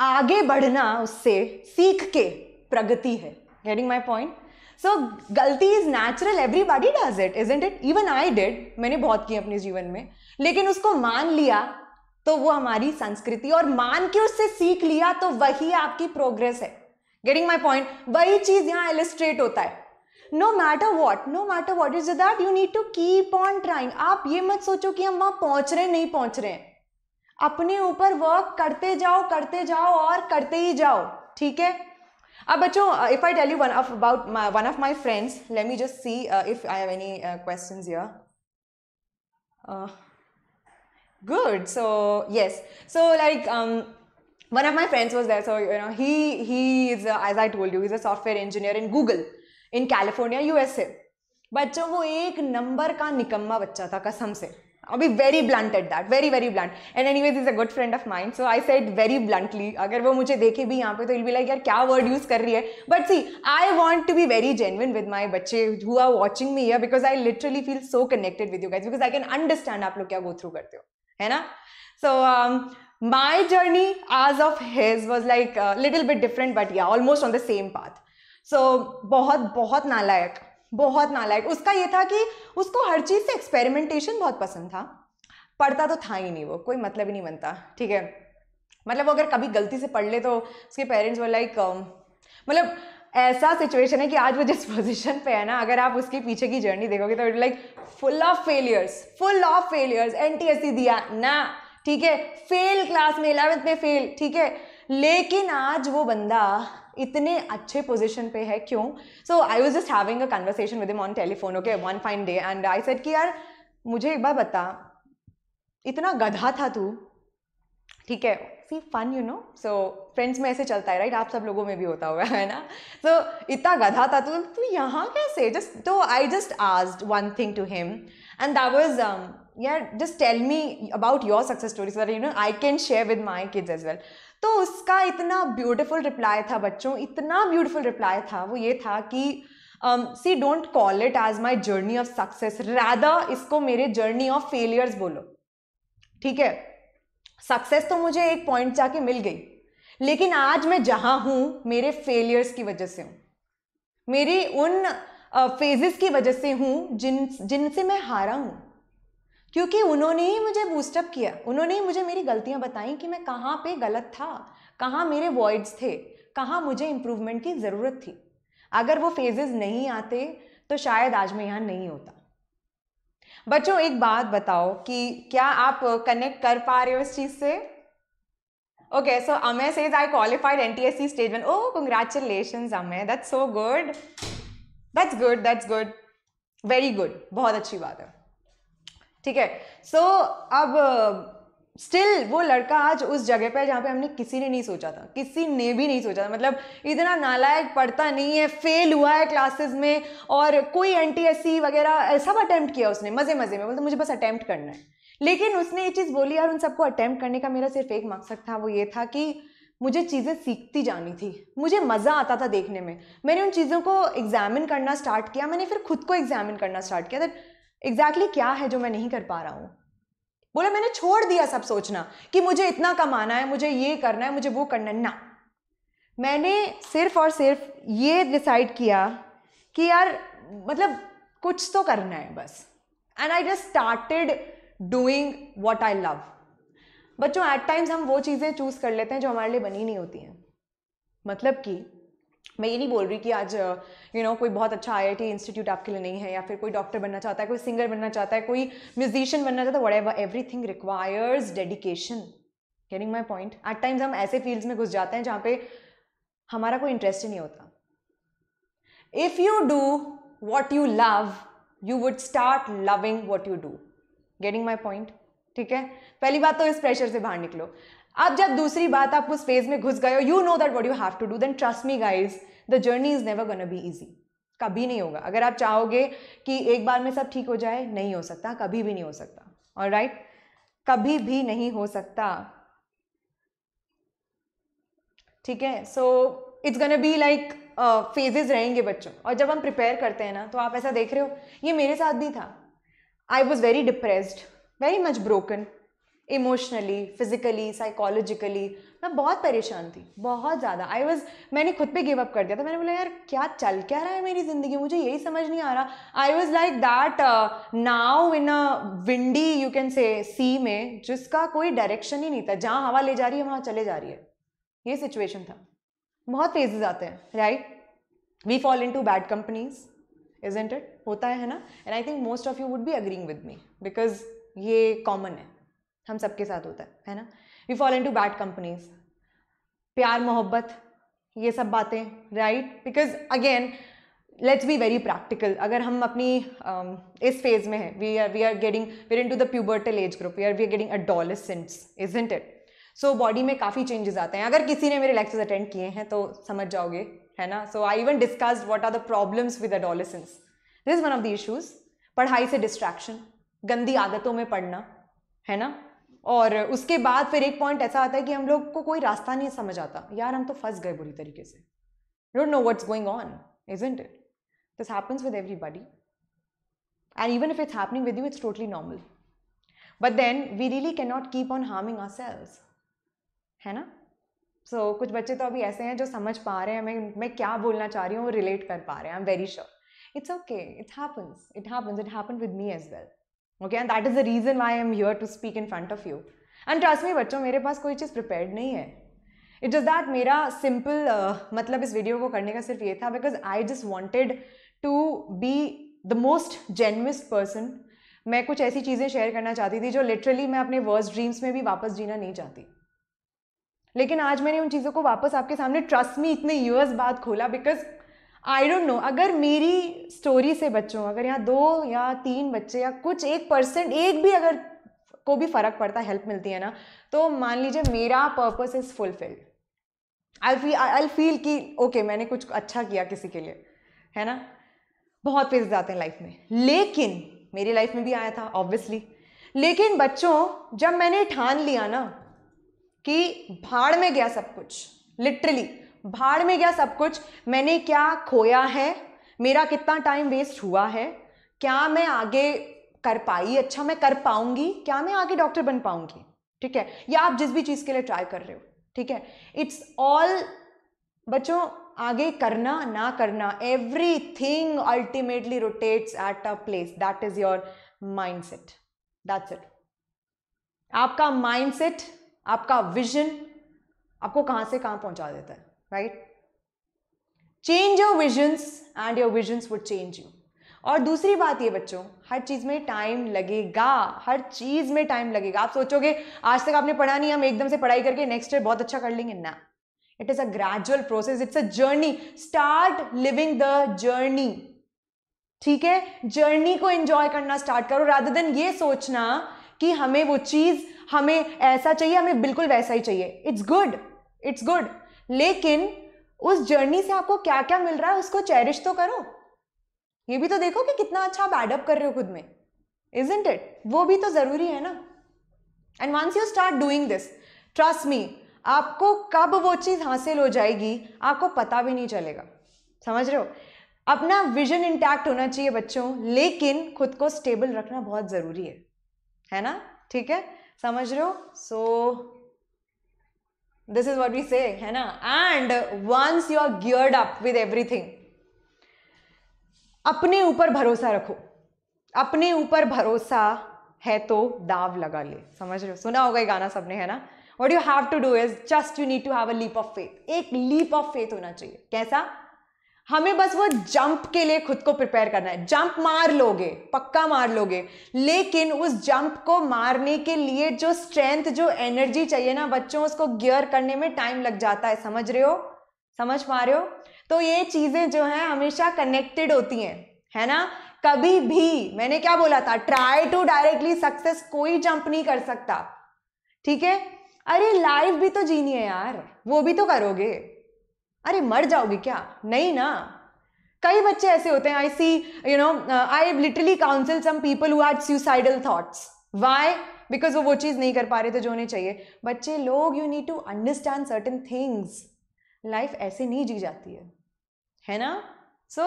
आगे बढ़ना उससे सीख के प्रगति है गेटिंग माई पॉइंट सो गलती is natural everybody does it is it even I did मैंने बहुत की अपने जीवन में लेकिन उसको मान लिया तो वो हमारी संस्कृति और मान के उससे सीख लिया तो वही आपकी प्रोग्रेस है गेटिंग माई पॉइंट वही चीज यहाँ एलिस्ट्रेट होता है no matter what no matter what is that you need to keep on trying आप ये मत सोचो कि हम वहां पहुंच रहे हैं नहीं पहुंच रहे हैं अपने ऊपर वर्क करते जाओ करते जाओ और करते ही जाओ ठीक है अब बच्चों if I tell you one of about one of my friends let me just see if I have any question यर good so yes so like one of my friends was there so you know he is as I told you is a software engineer in Google in California U S A बच्चों वो एक number का निकम्मा बच्चा था कसम से I'll be very blunt at that, very very blunt. And anyways, he's a good friend of mine, so I said very bluntly. अगर वो मुझे देखे भी यहाँ पे तो he'll be like यार क्या word use कर रही है? But see, I want to be very genuine with my बच्चे who are watching me here because I literally feel so connected with you guys because I can understand आप लोग क्या go through करते हो, है ना? So um, my journey as of his was like a little bit different, but yeah, almost on the same path. So बहुत बहुत नालायक बहुत नालायक उसका ये था कि उसको हर चीज़ से एक्सपेरिमेंटेशन बहुत पसंद था पढ़ता तो था ही नहीं वो कोई मतलब ही नहीं बनता ठीक है मतलब वो अगर कभी गलती से पढ़ ले तो उसके पेरेंट्स वो लाइक मतलब ऐसा सिचुएशन है कि आज वो जिस पोजीशन पे है ना अगर आप उसके पीछे की जर्नी देखोगे तो like full of failures full of failures एन दिया ना ठीक है फेल क्लास में इलेवेंथ में फेल ठीक है लेकिन आज वो बंदा इतने अच्छे पोजिशन पे है क्यों so I was just having a conversation with him on telephone okay one fine day and I said कि यार मुझे एक बार बता इतना गधा था तू ठीक है see fun you know so friends में ऐसे चलता है राइट right? आप सब लोगों में भी होता हुआ [LAUGHS] है ना सो so, इतना गधा था तू तू यहाँ कैसे जस्ट तो I just asked one thing to him and that was यार just tell me about your success story sir you know I can share with my kids as well तो उसका इतना ब्यूटीफुल रिप्लाई था बच्चों इतना beautiful reply था वो ये था कि see don't call it as my journey of success Radha इसको मेरे जर्नी ऑफ फेलियर्स बोलो ठीक है सक्सेस तो मुझे एक पॉइंट जाके मिल गई लेकिन आज मैं जहाँ हूँ मेरे फेलियर्स की वजह से हूँ मेरी उन फेजेस uh, की वजह से हूँ जिन जिनसे मैं हारा हूँ क्योंकि उन्होंने ही मुझे बूस्टअप किया उन्होंने ही मुझे मेरी गलतियां बताई कि मैं कहाँ पे गलत था कहाँ मेरे वॉइड्स थे कहाँ मुझे इम्प्रूवमेंट की ज़रूरत थी अगर वो फेजेस नहीं आते तो शायद आज मैं यहाँ नहीं होता बच्चों एक बात बताओ कि क्या आप कनेक्ट कर पा रहे हो इस चीज़ से okay says I qualified N T S C stage one oh congratulation अमे that's so good that's good that's good very good बहुत अच्छी बात है ठीक है सो अब स्टिल uh, वो लड़का आज उस जगह पे जहाँ पे हमने किसी ने नहीं सोचा था किसी ने भी नहीं सोचा था मतलब इतना नालायक पढ़ता नहीं है फेल हुआ है क्लासेस में और कोई एन वगैरह सब अटैम्प्ट किया उसने मज़े मज़े में बोलते मुझे बस अटैम्प्ट करना है लेकिन उसने ये चीज़ बोली और उन सबको अटैम्प्ट करने का मेरा सिर्फ एक मकसद था वो ये था कि मुझे चीज़ें सीखती जानी थी मुझे मज़ा आता था देखने में मैंने उन चीज़ों को एग्जामिन करना स्टार्ट किया मैंने फिर खुद को एग्जामिन करना स्टार्ट किया दैट एग्जैक्टली exactly क्या है जो मैं नहीं कर पा रहा हूँ बोला मैंने छोड़ दिया सब सोचना कि मुझे इतना कमाना है मुझे ये करना है मुझे वो करना है ना मैंने सिर्फ और सिर्फ ये डिसाइड किया कि यार मतलब कुछ तो करना है बस and I just started doing what I love बच्चों एट टाइम्स हम वो चीज़ें चूज़ कर लेते हैं जो हमारे लिए बनी नहीं होती हैं मतलब कि मैं ये नहीं बोल रही कि आज यू नो know, कोई बहुत अच्छा आई इंस्टीट्यूट आपके लिए नहीं है या फिर कोई डॉक्टर बनना चाहता है कोई सिंगर बनना चाहता है कोई म्यूजिशियन बनना चाहता है whatever requires dedication getting my point at times हम ऐसे फील्ड्स में घुस जाते हैं जहाँ पे हमारा कोई इंटरेस्ट ही नहीं होता if you do what you love you would start loving what you do getting my point ठीक है पहली बात तो इस प्रेशर से बाहर निकलो अब जब दूसरी बात आप उस फेज में घुस गए हो you know that what you have to do then trust me guys the journey is never gonna be easy कभी नहीं होगा अगर आप चाहोगे कि एक बार में सब ठीक हो जाए नहीं हो सकता कभी भी नहीं हो सकता और राइट right? कभी भी नहीं हो सकता ठीक है so it's gonna be like phases रहेंगे बच्चों और जब हम प्रिपेयर करते हैं ना तो आप ऐसा देख रहे हो ये मेरे साथ भी था I was very depressed very much broken emotionally physically psychologically मैं बहुत परेशान थी बहुत ज़्यादा आई वॉज मैंने खुद पे गिव अप कर दिया था मैंने बोला यार क्या चल क्या रहा है मेरी ज़िंदगी मुझे यही समझ नहीं आ रहा I was like that now in a windy you can say see में जिसका कोई डायरेक्शन ही नहीं था जहाँ हवा ले जा रही है वहाँ चले जा रही है ये सिचुएशन था बहुत फेजेज आते हैं right we fall into bad companies isn't it होता है ना and I think most of you would be agreeing with me because ये कॉमन है हम सबके साथ होता है है ना we fall into bad companies प्यार मोहब्बत ये सब बातें right because again let's be very practical अगर हम अपनी um, इस फेज में है we are we are getting where into the pubertal age group we are we are getting adolescents isn't it so body में काफ़ी changes आते हैं अगर किसी ने मेरे लेक्चर्स अटेंड किए हैं तो समझ जाओगे है ना so I even discussed what are the problems with adolescence this is one of the issues पढ़ाई से डिस्ट्रैक्शन गंदी आदतों में पढ़ना है ना और उसके बाद फिर एक पॉइंट ऐसा आता है कि हम लोग को कोई रास्ता नहीं समझ आता यार हम तो फंस गए बुरी तरीके से don't know what's going on isn't it this happens with everybody and even if it's happening with you it's totally normal but then we really can not keep on harming ourselves है ना सो so, कुछ बच्चे तो अभी ऐसे हैं जो समझ पा रहे हैं मैं मैं क्या बोलना चाह रही हूँ वो रिलेट कर पा रहे हैं I am very sure it's okay it happens it happens it happen with me as well okay and that is the reason why I am here to speak in front of you and trust me बच्चों मेरे पास कोई चीज़ prepared नहीं है it is that मेरा simple uh, मतलब इस वीडियो को करने का सिर्फ ये था because I just wanted to be the most genuinest person मैं कुछ ऐसी चीज़ें शेयर करना चाहती थी जो लिटरली मैं अपने वर्स्ट ड्रीम्स में भी वापस जीना नहीं चाहती लेकिन आज मैंने उन चीज़ों को वापस आपके सामने ट्रस्ट मी इतने ईयर्स बाद खोला बिकॉज आई डोंट नो अगर मेरी स्टोरी से बच्चों अगर यहाँ दो या तीन बच्चे या कुछ एक परसेंट एक भी अगर को भी फ़र्क पड़ता है हेल्प मिलती है ना तो मान लीजिए मेरा purpose is fulfilled I feel I feel कि ओके मैंने कुछ अच्छा किया किसी के लिए है ना बहुत फेज आते हैं लाइफ में लेकिन मेरी लाइफ में भी आया था ऑब्वियसली लेकिन बच्चों जब मैंने ठान लिया ना कि भाड़ में गया सब कुछ लिटरली भाड़ में गया सब कुछ मैंने क्या खोया है मेरा कितना टाइम वेस्ट हुआ है क्या मैं आगे कर पाई अच्छा मैं कर पाऊंगी क्या मैं आगे डॉक्टर बन पाऊंगी ठीक है या आप जिस भी चीज़ के लिए ट्राई कर रहे हो ठीक है इट्स ऑल बच्चों आगे करना ना करना everything ultimately rotates at a place that is your mindset that's it आपका माइंड सेट आपका विजन आपको कहाँ से कहाँ पहुँचा देता है right change your visions and your visions would change you और दूसरी बात ये बच्चों हर चीज़ में टाइम लगेगा हर चीज़ में टाइम लगेगा आप सोचोगे आज तक आपने पढ़ा नहीं हम एकदम से पढ़ाई करके नेक्स्ट ईयर बहुत अच्छा कर लेंगे ना it is a gradual process it's a journey start living the journey ठीक है जर्नी को एंजॉय करना स्टार्ट करो रादर देन ये सोचना कि हमें वो चीज़ हमें ऐसा चाहिए हमें बिल्कुल वैसा ही चाहिए इट्स गुड इट्स गुड लेकिन उस जर्नी से आपको क्या क्या मिल रहा है उसको चेरिश तो करो ये भी तो देखो कि कितना अच्छा आप एडअप कर रहे हो खुद में इज इंट इट वो भी तो ज़रूरी है ना and once you start doing this trust me आपको कब वो चीज़ हासिल हो जाएगी आपको पता भी नहीं चलेगा समझ रहे हो अपना विजन इंटैक्ट होना चाहिए बच्चों लेकिन खुद को स्टेबल रखना बहुत ज़रूरी है है ना ठीक है समझ रहे हो so so, this is what we say है ना and once you are geared up with everything अपने ऊपर भरोसा रखो अपने ऊपर भरोसा है तो दाव लगा ले समझ रहे हो सुना होगा ये गाना सबने है ना what you have to do is just you need to have a leap of faith एक लीप ऑफ फेथ होना चाहिए कैसा हमें बस वो जंप के लिए खुद को प्रिपेयर करना है जंप मार लोगे पक्का मार लोगे लेकिन उस जंप को मारने के लिए जो स्ट्रेंथ जो एनर्जी चाहिए ना बच्चों उसको गियर करने में टाइम लग जाता है समझ रहे हो समझ पा रहे हो तो ये चीज़ें जो हैं हमेशा कनेक्टेड होती हैं है ना कभी भी मैंने क्या बोला था ट्राई टू डायरेक्टली सक्सेस कोई जंप नहीं कर सकता ठीक है अरे लाइफ भी तो जीनी है यार वो भी तो करोगे अरे मर जाओगी क्या नहीं ना कई बच्चे ऐसे होते हैं I see you know I literally counsel some people who had suicidal thoughts why because वो वो चीज़ नहीं कर पा रहे थे जो उन्हें चाहिए बच्चे लोग you need to understand certain things life ऐसे नहीं जी जाती है है ना so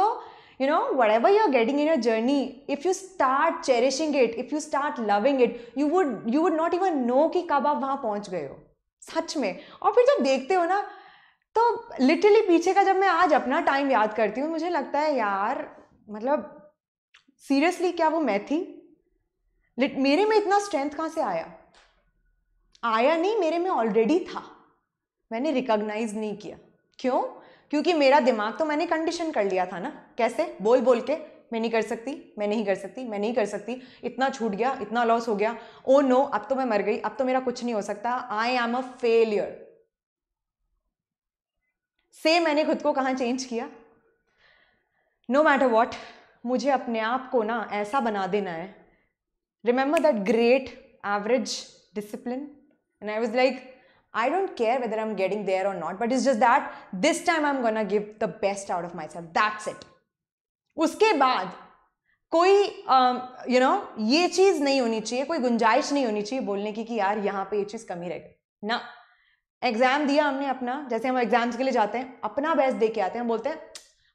whatever you are getting in your journey if you start cherishing it if you start loving it you would you would not even know कि कब आप वहाँ पहुँच गए हो सच में और फिर जब देखते हो ना तो लिटरली पीछे का जब मैं आज अपना टाइम याद करती हूँ मुझे लगता है यार मतलब सीरियसली क्या वो मैं थी मेरे में इतना स्ट्रेंथ कहाँ से आया आया नहीं मेरे में ऑलरेडी था मैंने रिकॉग्नाइज नहीं किया क्यों क्योंकि मेरा दिमाग तो मैंने कंडीशन कर लिया था ना कैसे बोल बोल के मैं नहीं कर सकती मैं नहीं कर सकती मैं नहीं कर सकती इतना छूट गया इतना लॉस हो गया ओ oh नो अब तो मैं मर गई अब तो मेरा कुछ नहीं हो सकता आई एम अ फेलियर से मैंने खुद को कहाँ चेंज किया नो मैटर वॉट मुझे अपने आप को ना ऐसा बना देना है remember that great average discipline and I was like I don't care whether I am getting there और not but is just that this time I am gonna give the best out of myself that's it. उसके बाद कोई you um, no ये चीज़ नहीं होनी चाहिए कोई गुंजाइश नहीं होनी चाहिए बोलने की कि यार यहाँ पे ये चीज़ कमी रह गई ना एग्जाम दिया हमने अपना जैसे हम एग्जाम्स के लिए जाते हैं अपना बेस्ट दे के आते हैं हम बोलते हैं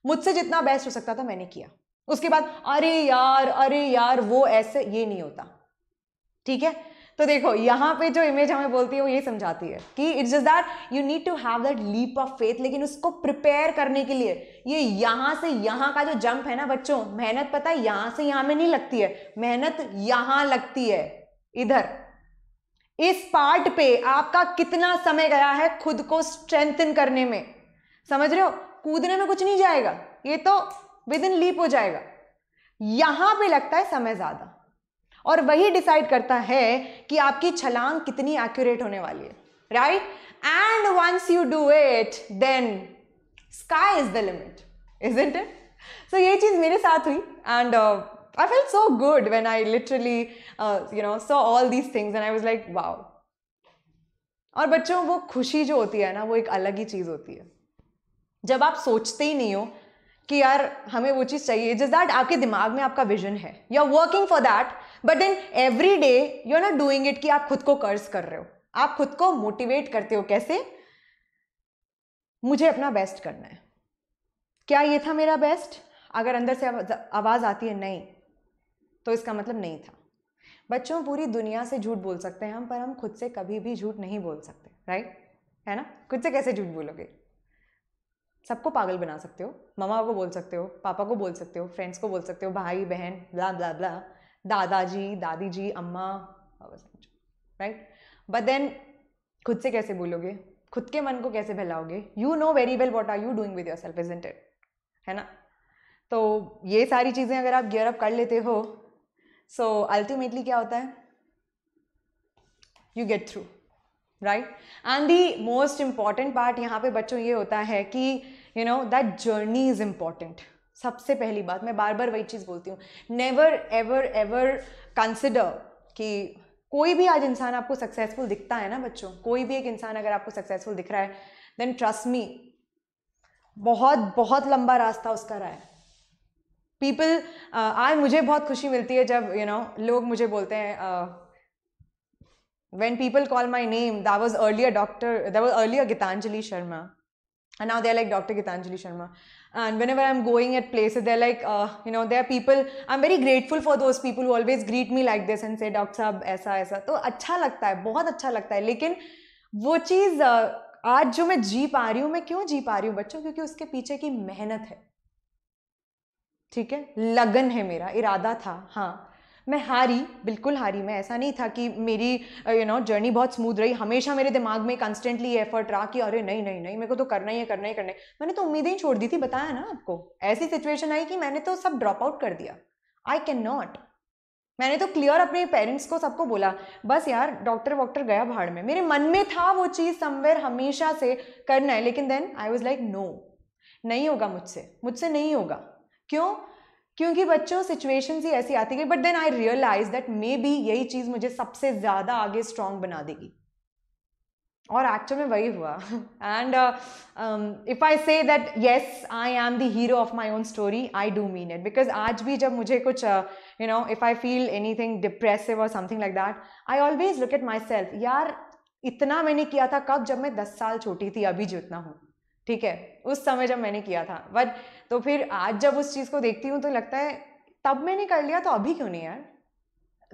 मुझसे जितना बेस्ट हो सकता था मैंने किया उसके बाद अरे यार अरे यार वो ऐसे ये नहीं होता ठीक है तो देखो यहाँ पे जो इमेज हमें बोलती है वो ये समझाती है कि it's just that you need to have that leap of faith लेकिन उसको प्रिपेयर करने के लिए ये यहाँ से यहाँ का जो जंप है ना बच्चों मेहनत पता है यहाँ से यहाँ में नहीं लगती है मेहनत यहाँ लगती है इधर इस पार्ट पे आपका कितना समय गया है खुद को स्ट्रेंथन करने में समझ रहे हो कूदने में कुछ नहीं जाएगा ये तो विद इन लीप हो जाएगा यहां पे लगता है समय ज्यादा और वही डिसाइड करता है कि आपकी छलांग कितनी एक्यूरेट होने वाली है right and once you do it then sky is the limit is it so ये चीज मेरे साथ हुई and I felt so good when I literally, uh, you know, saw all these things and I was like, wow. और बच्चों वो खुशी जो होती है ना वो एक अलग ही चीज़ होती है जब आप सोचते ही नहीं हो कि यार हमें वो चीज़ चाहिए जिस दैट आपके दिमाग में आपका विजन है you are working for that but then every day you are not doing it कि आप खुद को कर्ज कर रहे हो आप खुद को मोटिवेट करते हो कैसे मुझे अपना बेस्ट करना है क्या ये था मेरा बेस्ट अगर अंदर से आवाज़ आती है नहीं तो इसका मतलब नहीं था बच्चों पूरी दुनिया से झूठ बोल सकते हैं हम पर हम खुद से कभी भी झूठ नहीं बोल सकते राइट है ना खुद से कैसे झूठ बोलोगे सबको पागल बना सकते हो ममा को बोल सकते हो पापा को बोल सकते हो फ्रेंड्स को बोल सकते हो भाई बहन ब्ला ब्ला ब्ला दादाजी दादी जी अम्मा राइट बट देन खुद से कैसे बोलोगे खुद के मन को कैसे बहलाओगे you know very well what are you doing with yourself isn't it है ना तो ये सारी चीज़ें अगर आप गियर अप कर लेते हो सो अल्टीमेटली क्या होता है you get through right and the most important part यहाँ पे बच्चों ये होता है कि you know that journey is important सबसे पहली बात मैं बार बार वही चीज़ बोलती हूँ नेवर एवर एवर कंसिडर कि कोई भी आज इंसान आपको सक्सेसफुल दिखता है ना बच्चों कोई भी एक इंसान अगर आपको सक्सेसफुल दिख रहा है देन ट्रस्ट मी बहुत बहुत लंबा रास्ता उसका रहा है पीपल आज मुझे बहुत खुशी मिलती है जब यू you नो know, लोग मुझे बोलते हैं when people call my name that was earlier doctor that was earlier gitanjali sharma and now they're like dr gitanjali sharma and whenever i'm going at places they're like uh, you know there are people i'm very grateful for those people who always greet me like this and say doctor sahab aisa aisa to acha lagta hai bahut acha lagta hai lekin wo cheez uh, आज जो मैं जी पा रही हूँ मैं क्यों जी पा रही हूँ बच्चों क्योंकि उसके पीछे की मेहनत है ठीक है लगन है मेरा इरादा था हाँ मैं हारी बिल्कुल हारी मैं ऐसा नहीं था कि मेरी यू नो जर्नी बहुत स्मूथ रही हमेशा मेरे दिमाग में कंस्टेंटली एफर्ट रहा कि अरे नहीं नहीं नहीं मेरे को तो करना ही है करना ही करना है मैंने तो उम्मीदें ही छोड़ दी थी बताया ना आपको ऐसी सिचुएशन आई कि मैंने तो सब ड्रॉप आउट कर दिया आई कैन नॉट मैंने तो क्लियर अपने पेरेंट्स को सबको बोला बस यार डॉक्टर वॉक्टर गया भाड़ में मेरे मन में था वो चीज़ समवेयर हमेशा से करना है लेकिन then I was like no नहीं होगा मुझसे मुझसे नहीं होगा क्यों क्योंकि बच्चों सिचुएशन ही ऐसी आती गई but then I realize that maybe यही चीज़ मुझे सबसे ज़्यादा आगे स्ट्रांग बना देगी और एक्चुअल में वही हुआ and if I say that yes I am the hero of my own story I do mean it because आज भी जब मुझे कुछ you know if I feel anything depressive और something like that I always look at myself यार इतना मैंने किया था कब जब मैं दस साल छोटी थी अभी जितना हूँ ठीक है उस समय जब मैंने किया था बट तो फिर आज जब उस चीज़ को देखती हूँ तो लगता है तब मैंने कर लिया तो अभी क्यों नहीं यार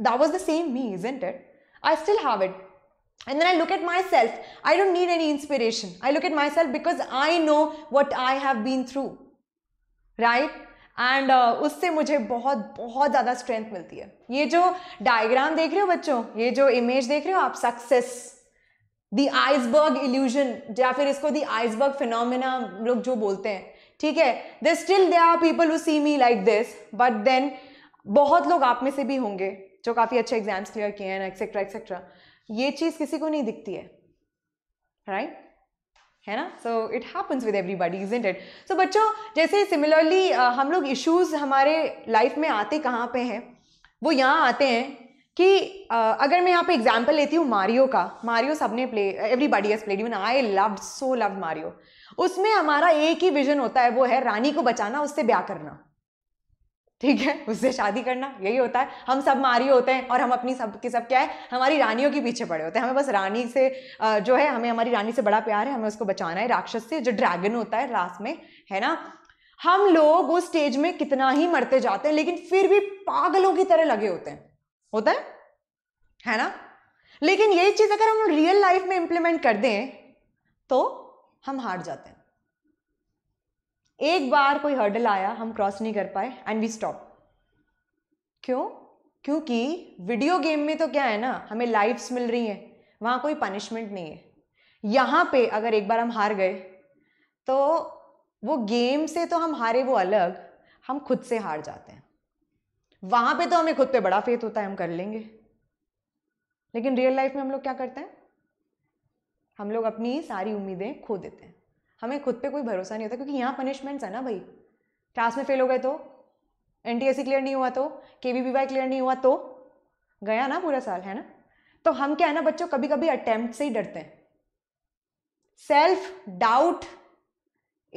that was the same me is it I still have it I look at myself I don't need any inspiration I look at myself because I know what I have been through right एंड उससे मुझे बहुत बहुत ज़्यादा strength मिलती है ये जो डायग्राम देख रहे हो बच्चों ये जो इमेज देख रहे हो आप सक्सेस दी आइसबर्ग इल्यूजन या फिर इसको दी आइसबर्ग फिनोमिना लोग जो बोलते हैं ठीक है they still they are people who see me like this but then बहुत लोग आप में से भी होंगे जो काफ़ी अच्छे एग्जाम्स क्लियर किए हैं एक्सेट्रा एक्सेट्रा ये चीज़ किसी को नहीं दिखती है राइट right? है ना so it happens with everybody isn't it so बच्चों जैसे सिमिलरली हम लोग इश्यूज़ हमारे लाइफ में आते कहाँ पे हैं वो यहाँ आते हैं कि uh, अगर मैं यहाँ पे एग्जाम्पल लेती हूँ मारियो का मारियो सबने play everybody has played even I love so love Mario उसमें हमारा एक ही विजन होता है वो है रानी को बचाना उससे ब्याह करना ठीक है उससे शादी करना यही होता है हम सब मारियो होते हैं और हम अपनी सब के सब क्या है हमारी रानियों के पीछे पड़े होते हैं हमें बस रानी से जो है हमें हमारी रानी से बड़ा प्यार है हमें उसको बचाना है राक्षस से जो ड्रैगन होता है रास में है ना हम लोग उस स्टेज में कितना ही मरते जाते हैं लेकिन फिर भी पागलों की तरह लगे होते हैं होता है है ना लेकिन ये चीज़ अगर हम रियल लाइफ में इंप्लीमेंट कर दें तो हम हार जाते हैं एक बार कोई हर्डल आया हम क्रॉस नहीं कर पाए एंड वी स्टॉप क्यों क्योंकि वीडियो गेम में तो क्या है ना हमें लाइफ्स मिल रही हैं वहां कोई पनिशमेंट नहीं है यहां पे अगर एक बार हम हार गए तो वो गेम से तो हम हारे वो अलग हम खुद से हार जाते हैं वहां पे तो हमें खुद पे बड़ा फेथ होता है हम कर लेंगे लेकिन रियल लाइफ में हम लोग क्या करते हैं हम लोग अपनी सारी उम्मीदें खो देते हैं हमें खुद पे कोई भरोसा नहीं होता क्योंकि यहाँ पनिशमेंट्स है ना भाई क्लास में फेल हो गए तो एन क्लियर नहीं हुआ तो के क्लियर नहीं हुआ तो गया ना पूरा साल है ना तो हम क्या है ना बच्चों कभी कभी अटैम्प्ट से ही डरते हैं self doubt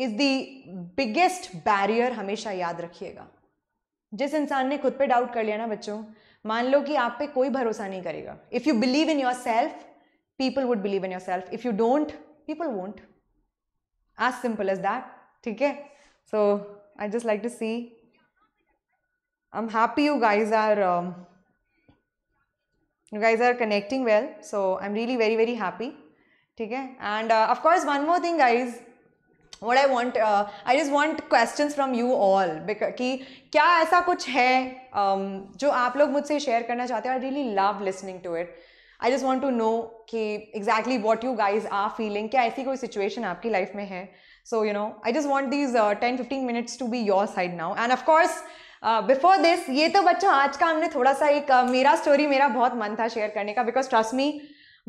is the biggest barrier हमेशा याद रखिएगा जिस इंसान ने खुद पे डाउट कर लिया ना बच्चों मान लो कि आप पे कोई भरोसा नहीं करेगा if you believe in yourself people would believe in yourself if you don't people won't as simple as that ठीक है so I just like to see I am happy you guys are guys are connecting well so I am really very very happy ठीक है and of course one more thing guys what I want I just want question from you all कि क्या ऐसा कुछ है um, जो आप लोग मुझसे शेयर करना चाहते हो I really love listening to it I just want to know कि exactly what you guys are feeling क्या ऐसी कोई सिचुएशन आपकी लाइफ में है so you know I just want these ten fifteen minutes to be your side now and of course before this ये तो बच्चों आज का हमने थोड़ा सा एक uh, मेरा स्टोरी मेरा बहुत मन था शेयर करने का बिकॉज ट्रस्ट मी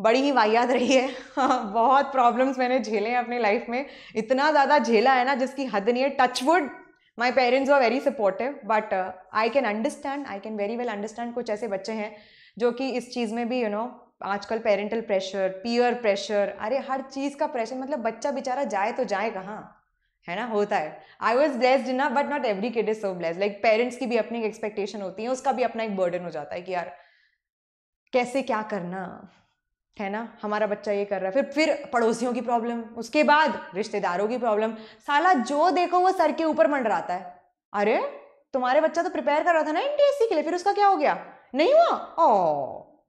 बड़ी ही वाहियात रही है हाँ, बहुत प्रॉब्लम्स मैंने झेले हैं अपनी लाइफ में इतना ज़्यादा झेला है ना जिसकी हद नहीं है touchwood my parents are very supportive but I can understand I can very well understand कुछ ऐसे बच्चे हैं जो कि इस चीज़ में भी यू you नो know, आजकल पेरेंटल प्रेशर पीयर प्रेशर अरे हर चीज़ का प्रेशर मतलब बच्चा बेचारा जाए तो जाए कहाँ है ना होता है आई वॉज ब्लेस्ड ना but not every kid is so blessed like parents की भी अपनी एक एक्सपेक्टेशन होती है उसका भी अपना एक बर्डन हो जाता है कि यार कैसे क्या करना है ना हमारा बच्चा ये कर रहा है फिर फिर पड़ोसियों की प्रॉब्लम उसके बाद रिश्तेदारों की प्रॉब्लम साला जो देखो वो सर के ऊपर मंडराता है अरे तुम्हारे बच्चा तो प्रिपेयर कर रहा था ना एनटीएससी के लिए फिर उसका क्या हो गया नहीं हुआ oh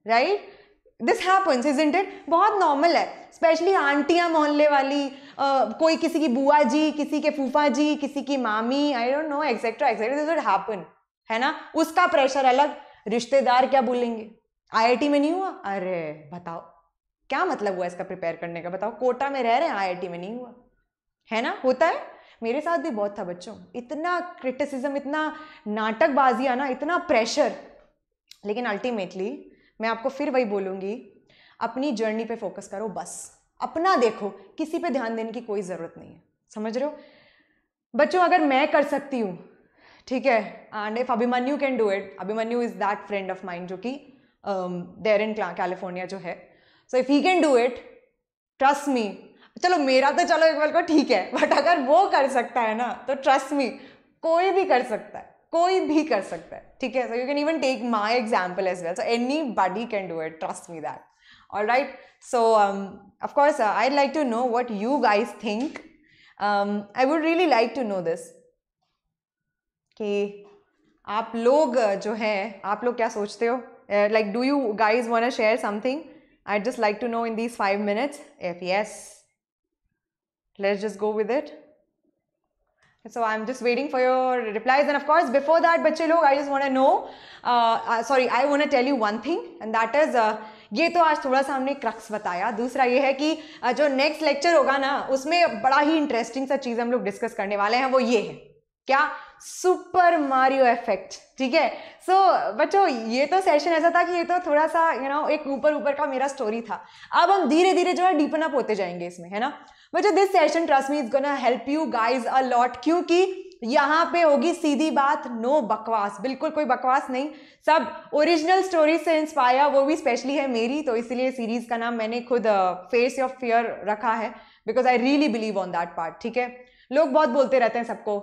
right this happens is it बहुत नॉर्मल है स्पेशली आंटियाँ मोहल्ले वाली आ, कोई किसी की बुआ जी किसी के फूफा जी किसी की मामी I don't know etcetera etcetera this will happen है ना उसका प्रेशर अलग रिश्तेदार क्या बोलेंगे आईआईटी में नहीं हुआ अरे बताओ क्या मतलब हुआ इसका प्रिपेयर करने का बताओ कोटा में रह रहे हैं आईआईटी में नहीं हुआ है ना होता है मेरे साथ भी बहुत था बच्चों इतना क्रिटिसिज्म इतना नाटकबाजी आना इतना प्रेशर लेकिन अल्टीमेटली मैं आपको फिर वही बोलूँगी अपनी जर्नी पे फोकस करो बस अपना देखो किसी पे ध्यान देने की कोई ज़रूरत नहीं है समझ रहे हो बच्चों अगर मैं कर सकती हूँ ठीक है and if Abhimanyu can do it Abhimanyu is that friend of mind जो कि देर इन कैलिफोर्निया जो है so if he can do it trust me चलो मेरा तो चलो एक बार को ठीक है बट अगर वो कर सकता है ना तो ट्रस्ट मी कोई भी कर सकता है कोई भी कर सकता है ठीक है so you can even take my example as well so anybody can do it trust me that all right so of course I like to know what you guys think I would really like to know this कि आप लोग uh, जो हैं आप लोग क्या सोचते हो like do you guys want a share something I'd just like to know in these five minutes if yes. Let's just go with it. So I'm just waiting for your replies. And of course, before that, bache log, I just want to know. Uh, uh, sorry, I want to tell you one thing, and that is. Uh, ये तो आज थोड़ा सा हमने crux बताया दूसरा ये है कि जो नेक्स्ट लेक्चर होगा ना उसमें बड़ा ही इंटरेस्टिंग सा चीज़ हम लोग डिस्कस करने वाले हैं वो ये है क्या सुपर मारियो इफेक्ट ठीक है सो so, बच्चों ये तो सेशन ऐसा था कि ये तो थोड़ा सा यू you नो know, एक ऊपर ऊपर का मेरा स्टोरी था अब हम धीरे धीरे जो है डीपन अप होते जाएंगे इसमें है ना बच्चों this session trust me is gonna help you guys a lot क्योंकि यहाँ पे होगी सीधी बात नो बकवास बिल्कुल कोई बकवास नहीं सब ओरिजिनल स्टोरी से इंस्पायर वो भी स्पेशली है मेरी तो इसलिए सीरीज का नाम मैंने खुद फेस ऑफ फियर रखा है because I really believe on that part ठीक है लोग बहुत बोलते रहते हैं सबको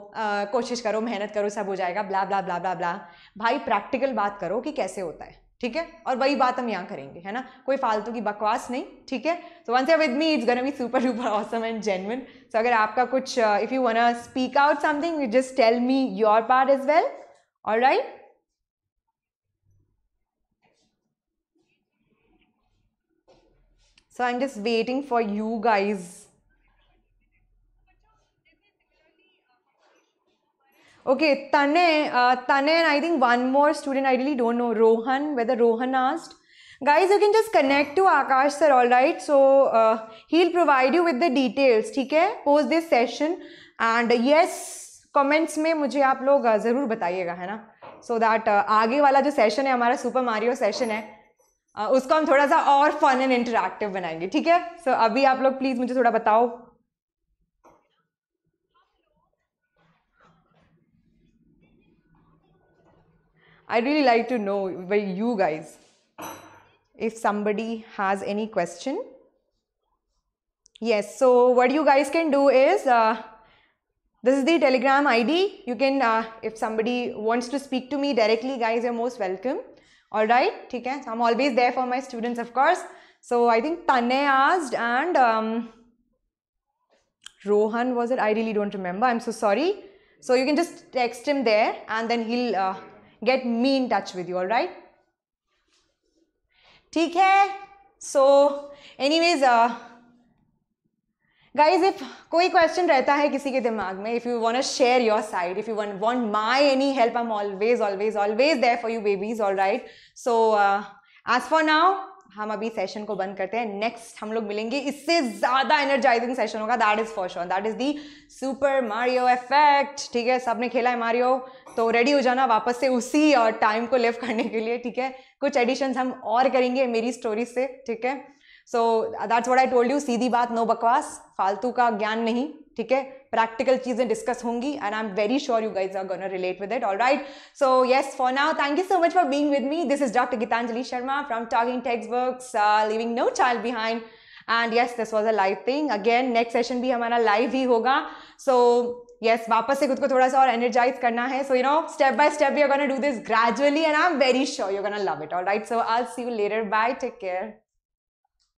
कोशिश करो मेहनत करो सब हो जाएगा ब्ला ब्ला ब्ला ब्ला ब्ला भाई प्रैक्टिकल बात करो कि कैसे होता है ठीक है और वही बात हम यहाँ करेंगे है ना कोई फालतू की बकवास नहीं ठीक है so once with me it's gonna be super super awesome and genuine सो अगर आपका कुछ if you wanna speak out something you just tell me your part is well all right So I'm just waiting for you guys Okay, Tane, uh, Tane and I think one more student, I really don't know, Rohan, whether Rohan asked. Guys, you can just connect to Akash sir, alright? So, uh, he'll provide you with the details, ठीक है? Post this session and yes, comments में मुझे आप लोग ज़रूर बताइएगा है ना सो so दैट uh, आगे वाला जो सेशन है हमारा सुपर मारियो सेशन है uh, उसको हम थोड़ा सा और फन एंड इंटरेक्टिव बनाएंगे ठीक है सो so, अभी आप लोग प्लीज़ मुझे थोड़ा बताओ I really like to know by you guys if somebody has any question. Yes, so what you guys can do is uh, this is the telegram ID. You can, uh, if somebody wants to speak to me directly, guys, you're most welcome. All right, okay. So I'm always there for my students, of course. So I think Tane asked and um, Rohan was it? I really don't remember. I'm so sorry. So you can just text him there and then he'll uh, get me in touch with you all right ठीक है so anyways guys if कोई question रहता है किसी के दिमाग में if you want share your side if you wanna want my any help I am always always always there for you babies all right so as for now हम अभी session को बंद करते हैं नेक्स्ट हम लोग मिलेंगे इससे ज़्यादा एनर्जाइजिंग सेशन होगा that is for sure that is the super Mario effect ठीक है सबने खेला है मारियो तो रेडी हो जाना वापस से उसी और टाइम को लिव करने के लिए ठीक है कुछ एडिशंस हम और करेंगे मेरी स्टोरी से ठीक है so that's what I told you सीधी बात नो बकवास फालतू का ज्ञान नहीं ठीक है प्रैक्टिकल चीज़ें डिस्कस होंगी and I am very sure you guys are gonna relate with it all right so yes for now thank you so much for being with me this is doctor Geetanjali Sharma from talking text books leaving no child behind and yes this was a live thing again next session भी हमारा live ही होगा सो so, yes yes, वापस से खुद को थोड़ा सा और एनर्जाइज करना है so you know step by step you are gonna do this gradually and I am very sure you gonna love it all right so I see you later bye take care